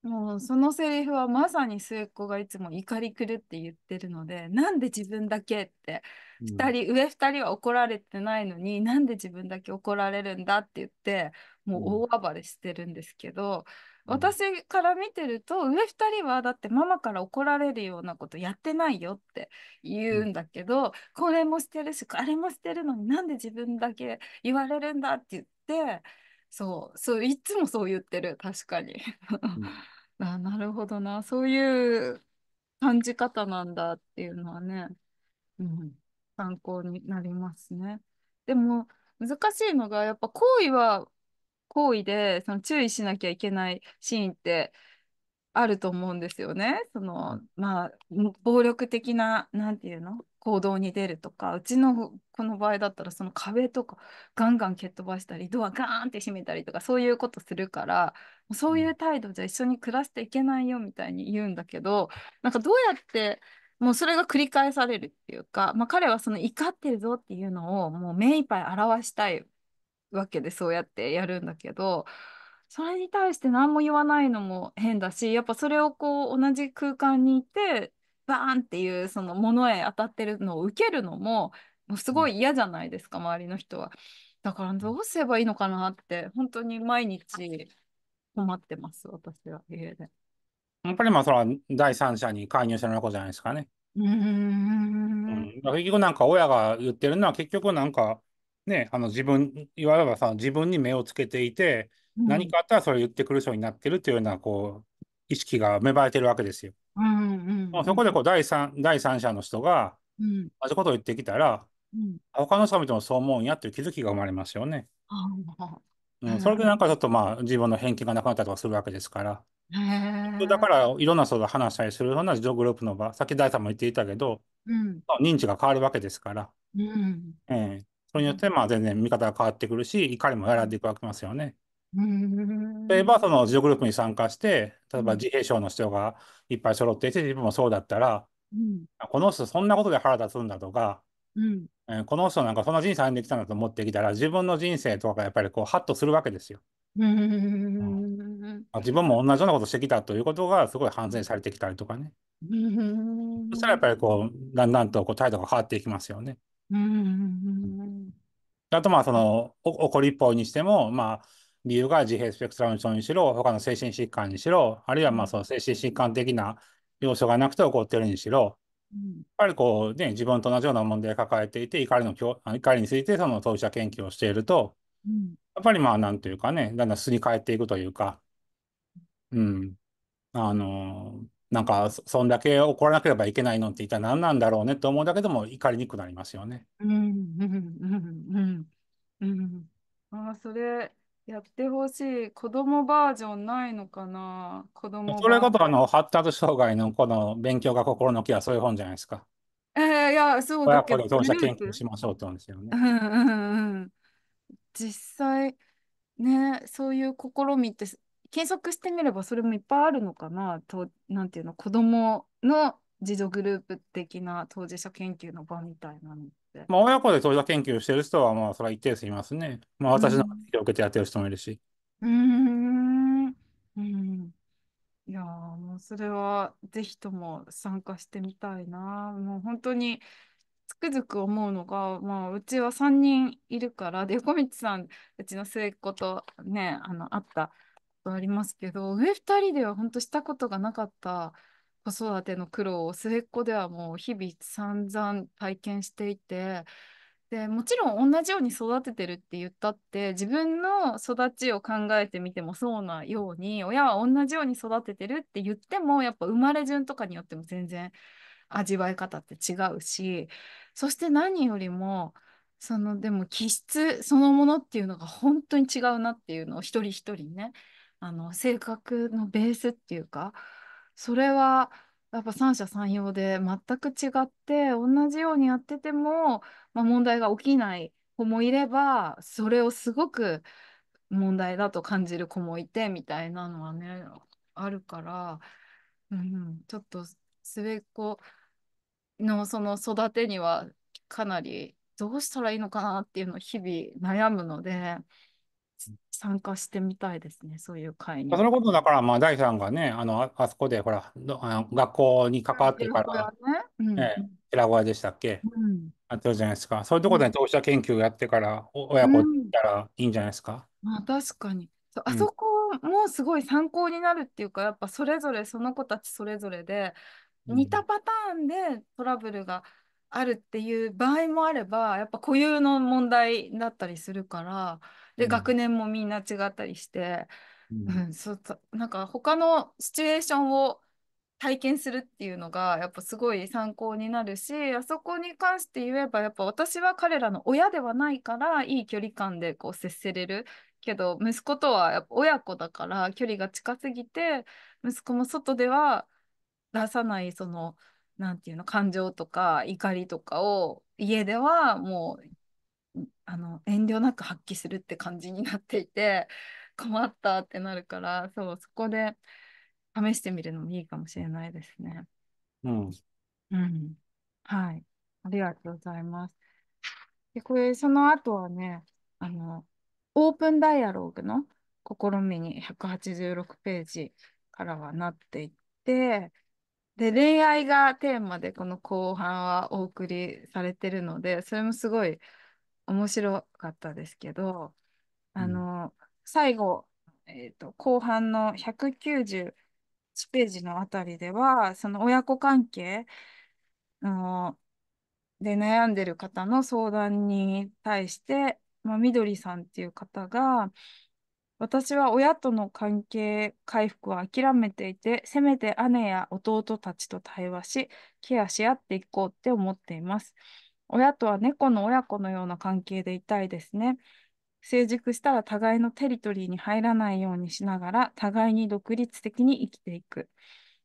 もうそのセリフはまさに末っ子がいつも怒り狂って言ってるのでなんで自分だけって、うん、人上二人は怒られてないのになんで自分だけ怒られるんだって言ってもう大暴れしてるんですけど、私から見てると、上2人はだってママから怒られるようなことやってないよって言うんだけど、これもしてるしあれもしてるのになんで自分だけ言われるんだって言ってそうそういつもそう言ってる確かに、うん、あなるほどなそういう感じ方なんだっていうのはね、うん、参考になりますね。でも難しいのがやっぱ行為は行為でその注意しなきゃいけないシーンってあると思うんですよね。そのまあ暴力的な何て言うの行動に出るとかうちのこの場合だったらその壁とかガンガン蹴っ飛ばしたりドアガーンって閉めたりとかそういうことするからそういう態度じゃ一緒に暮らしていけないよみたいに言うんだけどなんかどうやってもうそれが繰り返されるっていうか、まあ、彼はその怒ってるぞっていうのをもう目いっぱい表したいわけでそうやってやるんだけどそれに対して何も言わないのも変だしやっぱそれをこう同じ空間にいてバーンっていうそのものへ当たってるのを受けるのももうすごい嫌じゃないですか周りの人は。だからどうすればいいのかなって本当に毎日困ってます私は家で。やっぱりまあそれは第三者に介入すしてこ子じゃないですかね。うん、うん、結局なんか親が言ってるのは結局なんかね、あの自分、いわばさ、自分に目をつけていて、何かあったらそれを言ってくる人になってるというような、こう、意識が芽生えてるわけですよ。うんうんうん、そこでこう第三第三者の人が同じことを言ってきたら、うん、他の人を見てもそう思うんやっていう気づきが生まれますよね。うん、うん、それでなんかちょっとまあ自分の偏見がなくなったりとかするわけですから。だからいろんな人と話したりするような自動グループの場さっき大さんも言っていたけど、うん、認知が変わるわけですから、うんえー、それによって、まあ、全然見方が変わってくるし、怒りもやられていくわけますよね。例えば、その自助グループに参加して、例えば自閉症の人がいっぱい揃っていて、自分もそうだったら、うん、この人そんなことで腹立つんだとか、うんえー、この人なんかそんな人生歩んできたんだと思ってきたら、自分の人生とかがやっぱりこう、ハッとするわけですよ。うん、自分も同じようなことしてきたということがすごい反省されてきたりとかね。そしたらやっぱりこうだんだんとこう態度が変わっていきますよね。うんあと、まあ、その、怒りっぽいにしても、まあ、理由が自閉スペクトラム症にしろ、他の精神疾患にしろ、あるいはまあその精神疾患的な要素がなくて起こってるにしろ、うん、やっぱりこうね、自分と同じような問題を抱えていて、怒りの怒りについてその当事者研究をしていると、うん、やっぱりまあなんというかね、だんだんすり替えていくというか、うん、あのー、なんかそんだけ怒らなければいけないのって一体何なんだろうねって思うだけでも怒りにくくなりますよね。うんうんうん、うん、あそれやってほしい子供バージョンないのかな子供それこその発達障害のこの勉強が心のケはそういう本じゃないですか。えー、いやそうだけど。これ研究しましょうって言うんですよね。うんうんうん、実際ねそういう試みって検索してみればそれもいっぱいあるのかなとなんていうの子供の自助グループ的な当事者研究の場みたいなのって。まあ、親子で当事者研究してる人は、まあ、それは一定数いますね。まあ、私の影響を受けてやってる人もいるし。うん。うん。いやもうそれは、ぜひとも参加してみたいな。もう本当に、つくづく思うのが、まあ、うちは3人いるから、で、横道さん、うちの末っ子とね、あの、会ったとありますけど上2人では本当したことがなかった子育ての苦労を末っ子ではもう日々散々体験していてでもちろん同じように育ててるって言ったって自分の育ちを考えてみてもそうなように親は同じように育ててるって言ってもやっぱ生まれ順とかによっても全然味わい方って違うしそして何よりもそのでも気質そのものっていうのが本当に違うなっていうのを一人一人ねあの性格のベースっていうかそれはやっぱ三者三様で全く違って同じようにやってても、まあ、問題が起きない子もいればそれをすごく問題だと感じる子もいてみたいなのはねあるから、うん、ちょっと末っ子のその育てにはかなりどうしたらいいのかなっていうのを日々悩むので参加してみたいですね、そういう会に。そのことだから、まあ、大さんがね、あのあそこでほらあの、学校に関わってから、ねうんええ、寺小屋でしたっけ、うん、あってるじゃないですか。そういうところで当社研究やってから、親子ったらいいんじゃないですか。うん、まあ、確かに。あそこもすごい参考になるっていうか、やっぱそれぞれその子たちそれぞれで、似たパターンでトラブルがあるっていう場合もあれば、やっぱ固有の問題だったりするから、で学年もみんな違ったりして、うんうん、そうなんか他のシチュエーションを体験するっていうのがやっぱすごい参考になるしあそこに関して言えばやっぱ私は彼らの親ではないからいい距離感でこう接せれるけど息子とはやっぱ親子だから距離が近すぎて息子も外では出さないその何て言うの感情とか怒りとかを家ではもうあの遠慮なく発揮するって感じになっていて 困ったってなるからそうそこで試してみるのもいいかもしれないですね。うん、うん、はいありがとうございます。でこれその後はねあのオープンダイアログの試みに186ページからはなっていってで恋愛がテーマでこの後半はお送りされてるのでそれもすごい面白かったですけど、あの、うん、最後、えーと、後半の191ページのあたりでは、その親子関係ので悩んでる方の相談に対して、まあ、みどりさんっていう方が、私は親との関係回復は諦めていて、せめて姉や弟たちと対話し、ケアし合っていこうって思っています。親とは猫の親子のような関係でいたいですね。成熟したら互いのテリトリーに入らないようにしながら、互いに独立的に生きていく。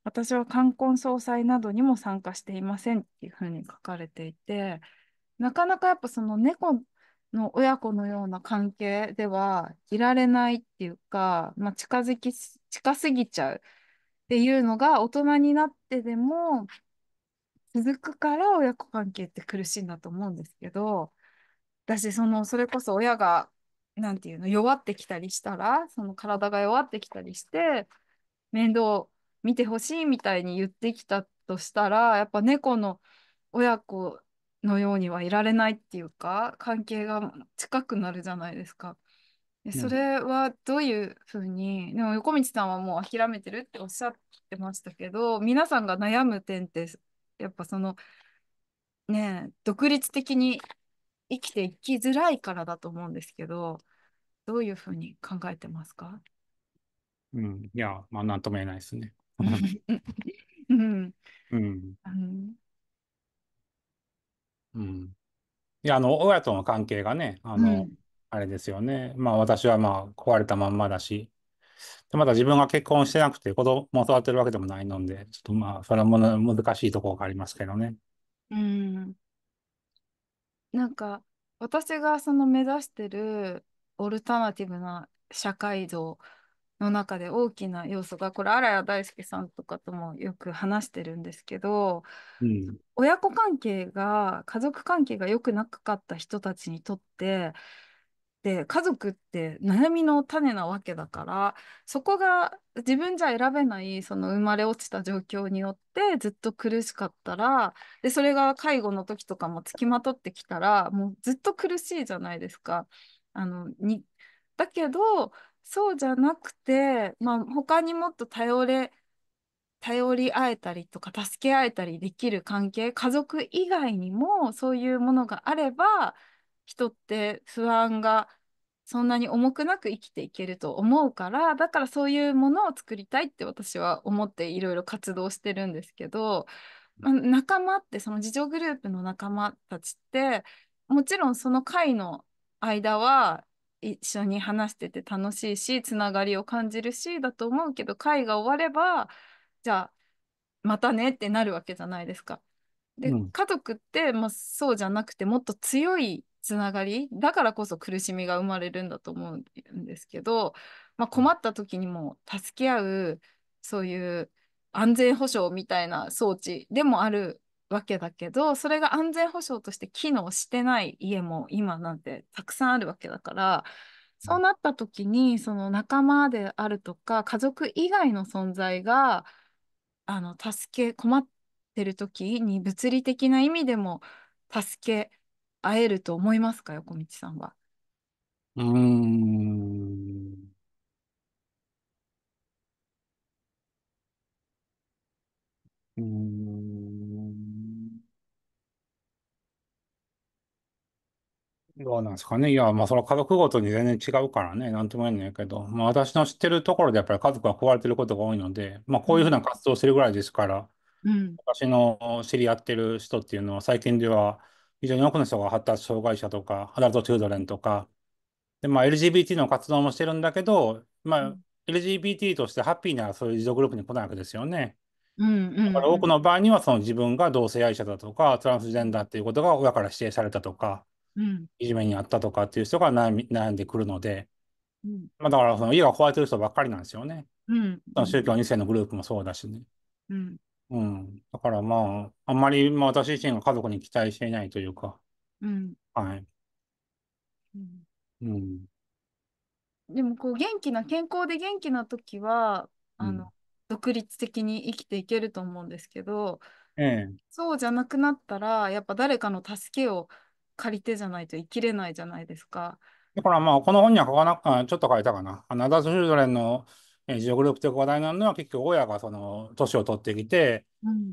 私は冠婚葬祭などにも参加していませんっていうふうに書かれていて、なかなかやっぱその猫の親子のような関係ではいられないっていうか、まあ、近づき、近すぎちゃうっていうのが大人になってでも続くから親子関係って苦しいんだと思うんですけど、私、その、それこそ親が、なんていうの、弱ってきたりしたら、その体が弱ってきたりして、面倒見てほしいみたいに言ってきたとしたら、やっぱ猫の親子のようにはいられないっていうか、関係が近くなるじゃないですか。それはどういうふうに、でも横道さんはもう諦めてるっておっしゃってましたけど、皆さんが悩む点ってやっぱそのね独立的に生きていきづらいからだと思うんですけどどういうふうに考えてますかうん、いや、まあ、何とも言えないですね。うん。うん。うん。いや、あの、親との関係がね、あうの、ん。あれですよね。まあ、私はまあ、壊れたまんまだし、でまだ自分が結婚してなくて子供を育てるわけでもないので、ちょっとまあ、それはもの難しいところがありますけどね。うん。なんか、私がその目指してるオルタナティブな社会像の中で大きな要素が、これ、荒谷大輔さんとかともよく話してるんですけど、うん、親子関係が、家族関係が良くなかった人たちにとって、って家族って悩みの種なわけだからそこが自分じゃ選べないその生まれ落ちた状況によってずっと苦しかったらでそれが介護の時とかもつきまとってきたらもうずっと苦しいじゃないですか。あのにだけどそうじゃなくて、まあ、他にもっと頼れ頼り合えたりとか助け合えたりできる関係家族以外にもそういうものがあれば人って不安がそんなに重くなく生きていけると思うからだからそういうものを作りたいって私は思っていろいろ活動してるんですけど、ま仲間ってその自助グループの仲間たちってもちろんその会の間は一緒に話してて楽しいしつながりを感じるしだと思うけど会が終わればじゃあまたねってなるわけじゃないですか。で、うん、家族って、まあ、そうじゃなくてもっと強いつながりだからこそ苦しみが生まれるんだと思うんですけど、まあ、困った時にも助け合うそういう安全保障みたいな装置でもあるわけだけどそれが安全保障として機能してない家も今なんてたくさんあるわけだからそうなった時にその仲間であるとか家族以外の存在があの助け困ってる時に物理的な意味でも助け会えると思いますか、横道さんは。うん。うん。どうなんですかね。いや、まあ、その家族ごとに全然違うからね、なんとも言えないけど、まあ、私の知ってるところでやっぱり家族が壊れてることが多いので、まあ、こういうふうな活動をしてるぐらいですから、うん。私の知り合ってる人っていうのは、最近では、非常に多くの人が発達障害者とか、アダルト・チュードレンとか、でまあ、LGBT の活動もしてるんだけど、まあ、LGBT としてハッピーなそういう自助グループに来ないわけですよね。だから多くの場合にはその自分が同性愛者だとかトランスジェンダーっていうことが親から指定されたとか、うん、いじめにあったとかっていう人が悩み悩んでくるので、うん、まあ、だからその家が壊れてる人ばっかりなんですよね。うん、その宗教2世のグループもそうだしね。うんうん。だからまあ、あんまりまあ私自身が家族に期待していないというか、うん。はい。うん。うん。でもこう元気な健康で元気な時はあの独立的に生きていけると思うんですけどええ。そうじゃなくなったらやっぱ誰かの助けを借りてじゃないと生きれないじゃないですか。だからまあ、この本には書かな、あ、ちょっと書いたかな。あの、アルト・チルドレンの女グループ話題になるのは結局親がその年を取ってきて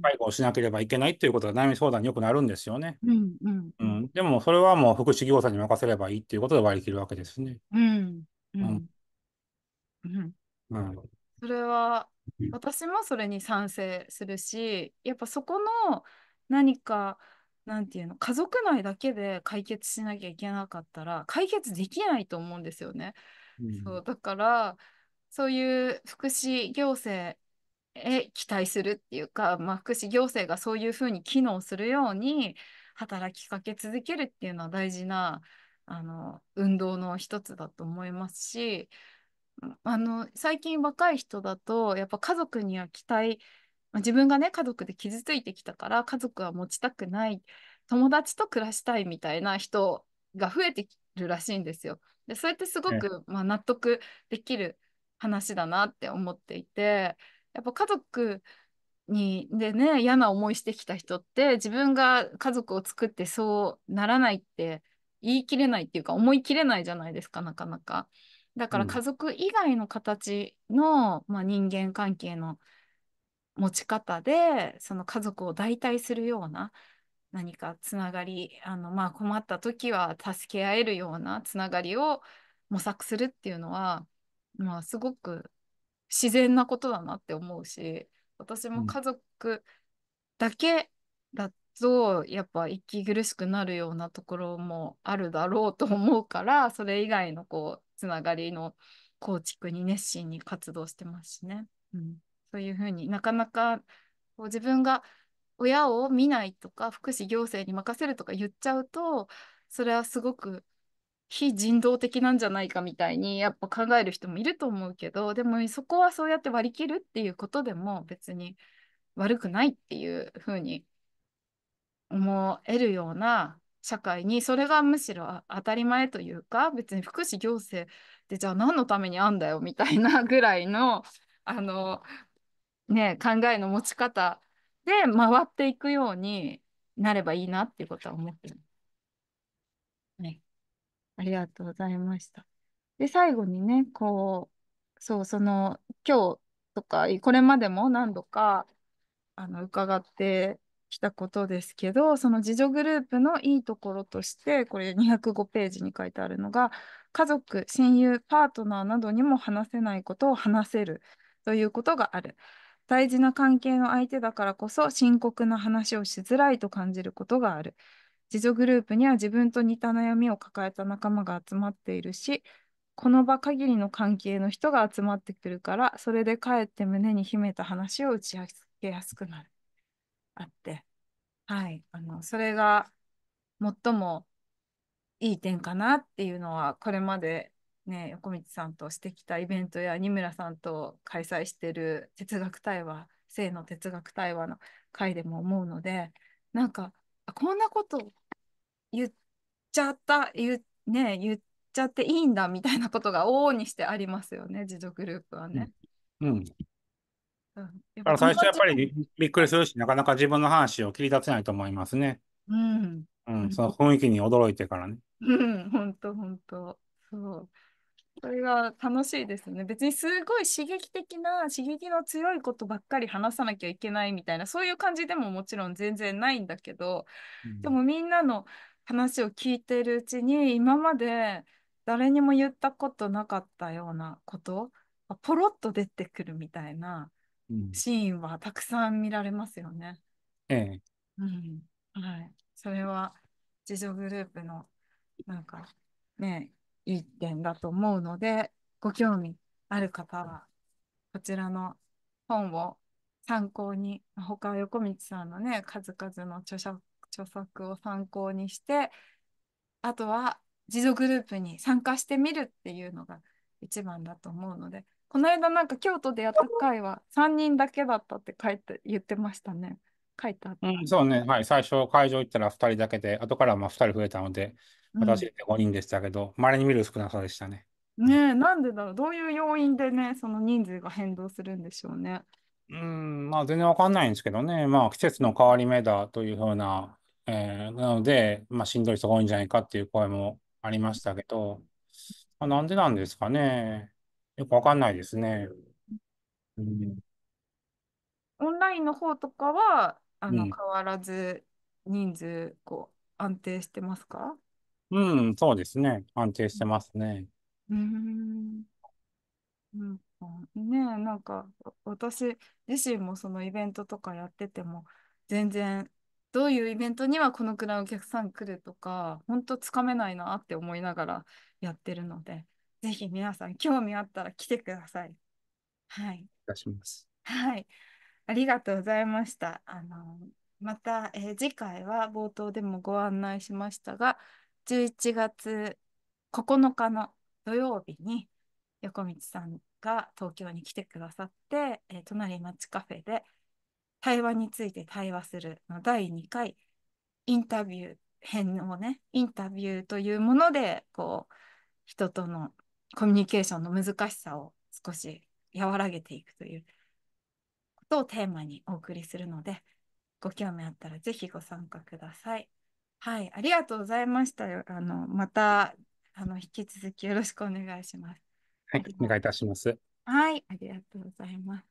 介護をしなければいけないっていうことが悩み相談によくなるんですよね。うんうんうん、でもそれはもう福祉業者に任せればいいっていうことで割り切るわけですね。うんうんうん、それは私もそれに賛成するしやっぱそこの何かなんていうの家族内だけで解決しなきゃいけなかったら解決できないと思うんですよね。そうだからそういう福祉行政へ期待するっていうか、まあ、福祉行政がそういうふうに機能するように働きかけ続けるっていうのは大事なあの運動の一つだと思いますしあの最近若い人だとやっぱ家族には期待自分がね家族で傷ついてきたから家族は持ちたくない友達と暮らしたいみたいな人が増えてるらしいんですよ。でそやってすごく、まあ、納得できる話だなって思っていてやっぱ家族にでね嫌な思いしてきた人って自分が家族を作ってそうならないって言い切れないっていうか思い切れないじゃないですかなかなか。だから家族以外の形の、うん、まあ、人間関係の持ち方でその家族を代替するような何かつながりあの、まあ、困った時は助け合えるようなつながりを模索するっていうのはまあ、すごく自然なことだなって思うし私も家族だけだとやっぱ息苦しくなるようなところもあるだろうと思うからそれ以外のこうつながりの構築に熱心に活動してますしね、うん、そういうふうになかなかこう自分が親を見ないとか福祉行政に任せるとか言っちゃうとそれはすごく非人道的なんじゃないかみたいにやっぱ考える人もいると思うけどでもそこはそうやって割り切るっていうことでも別に悪くないっていうふうに思えるような社会にそれがむしろ当たり前というか別に福祉行政でじゃあ何のためにあんだよみたいな ぐらいのあのね考えの持ち方で回っていくようになればいいなっていうことは思ってる。ありがとうございました。で、最後にね、こう、そう、その、今日とか、これまでも何度か、あの、伺ってきたことですけど、その自助グループのいいところとして、これ205ページに書いてあるのが、家族、親友、パートナーなどにも話せないことを話せるということがある。大事な関係の相手だからこそ深刻な話をしづらいと感じることがある。自助グループには自分と似た悩みを抱えた仲間が集まっているし、この場限りの関係の人が集まってくるから、それでかえって胸に秘めた話を打ち明けやすくなる。あって。はい。あの、それが最もいい点かなっていうのは、これまでね、横道さんとしてきたイベントや二村さんと開催してる哲学対話、性の哲学対話の回でも思うので、なんかあこんなこと言っちゃった言,、ね、言っちゃっていいんだみたいなことが往々にしてありますよね自助グループはね。うん、うんだから最初やっぱりびっくりするし、なかなか自分の話を切り立せないと思いますね。うん。うん、その雰囲気に驚いてからね。うん、ほんとほんと。そう。それは楽しいですね。別にすごい刺激的な刺激の強いことばっかり話さなきゃいけないみたいなそういう感じでももちろん全然ないんだけど、うん、でもみんなの話を聞いてるうちに今まで誰にも言ったことなかったようなことポロッと出てくるみたいなシーンはたくさん見られますよね。うん、ええ。うん。はい。それは自助グループのなんかねい点だと思うので、ご興味ある方は、こちらの本を参考に、他横道さんのね、数々の著作著作を参考にして、あとは自助グループに参加してみるっていうのが一番だと思うので、この間なんか京都でやった回は3人だけだったって書いて言ってましたね。書いてあった。うん、そうね、はい、最初会場行ったら2人だけで、後からまあ2人増えたので、私5人でしたけど、まれに見る少なさでしたね。ねなんでだろう、どういう要因でね、その人数が変動するんでしょうね。うん、まあ全然わかんないんですけどね、まあ季節の変わり目だというふうな、えー、なので、まあしんどい人が多いんじゃないかっていう声もありましたけど、まあ、なんでなんですかね。よくわかんないですね。うん、オンラインの方とかは、あの、うん変わらず人数、こう、安定してますかうん、そうですね。安定してますね。うん。んねえ、なんか私自身もそのイベントとかやってても全然どういうイベントにはこのくらいお客さん来るとか本当つかめないなって思いながらやってるのでぜひ皆さん興味あったら来てください。はい。いたします。はい。ありがとうございました。あのまた、えー、次回は冒頭でもご案内しましたが、11月9日の土曜日に横道さんが東京に来てくださって、えー、隣町カフェで対話について対話するの第2回インタビュー編のね、インタビューというもので、こう、人とのコミュニケーションの難しさを少し和らげていくというとテーマにお送りするので、ご興味あったらぜひご参加ください。はい、ありがとうございました。あのまたあの引き続きよろしくお願いします。はい、お願いいたします。はい、ありがとうございます。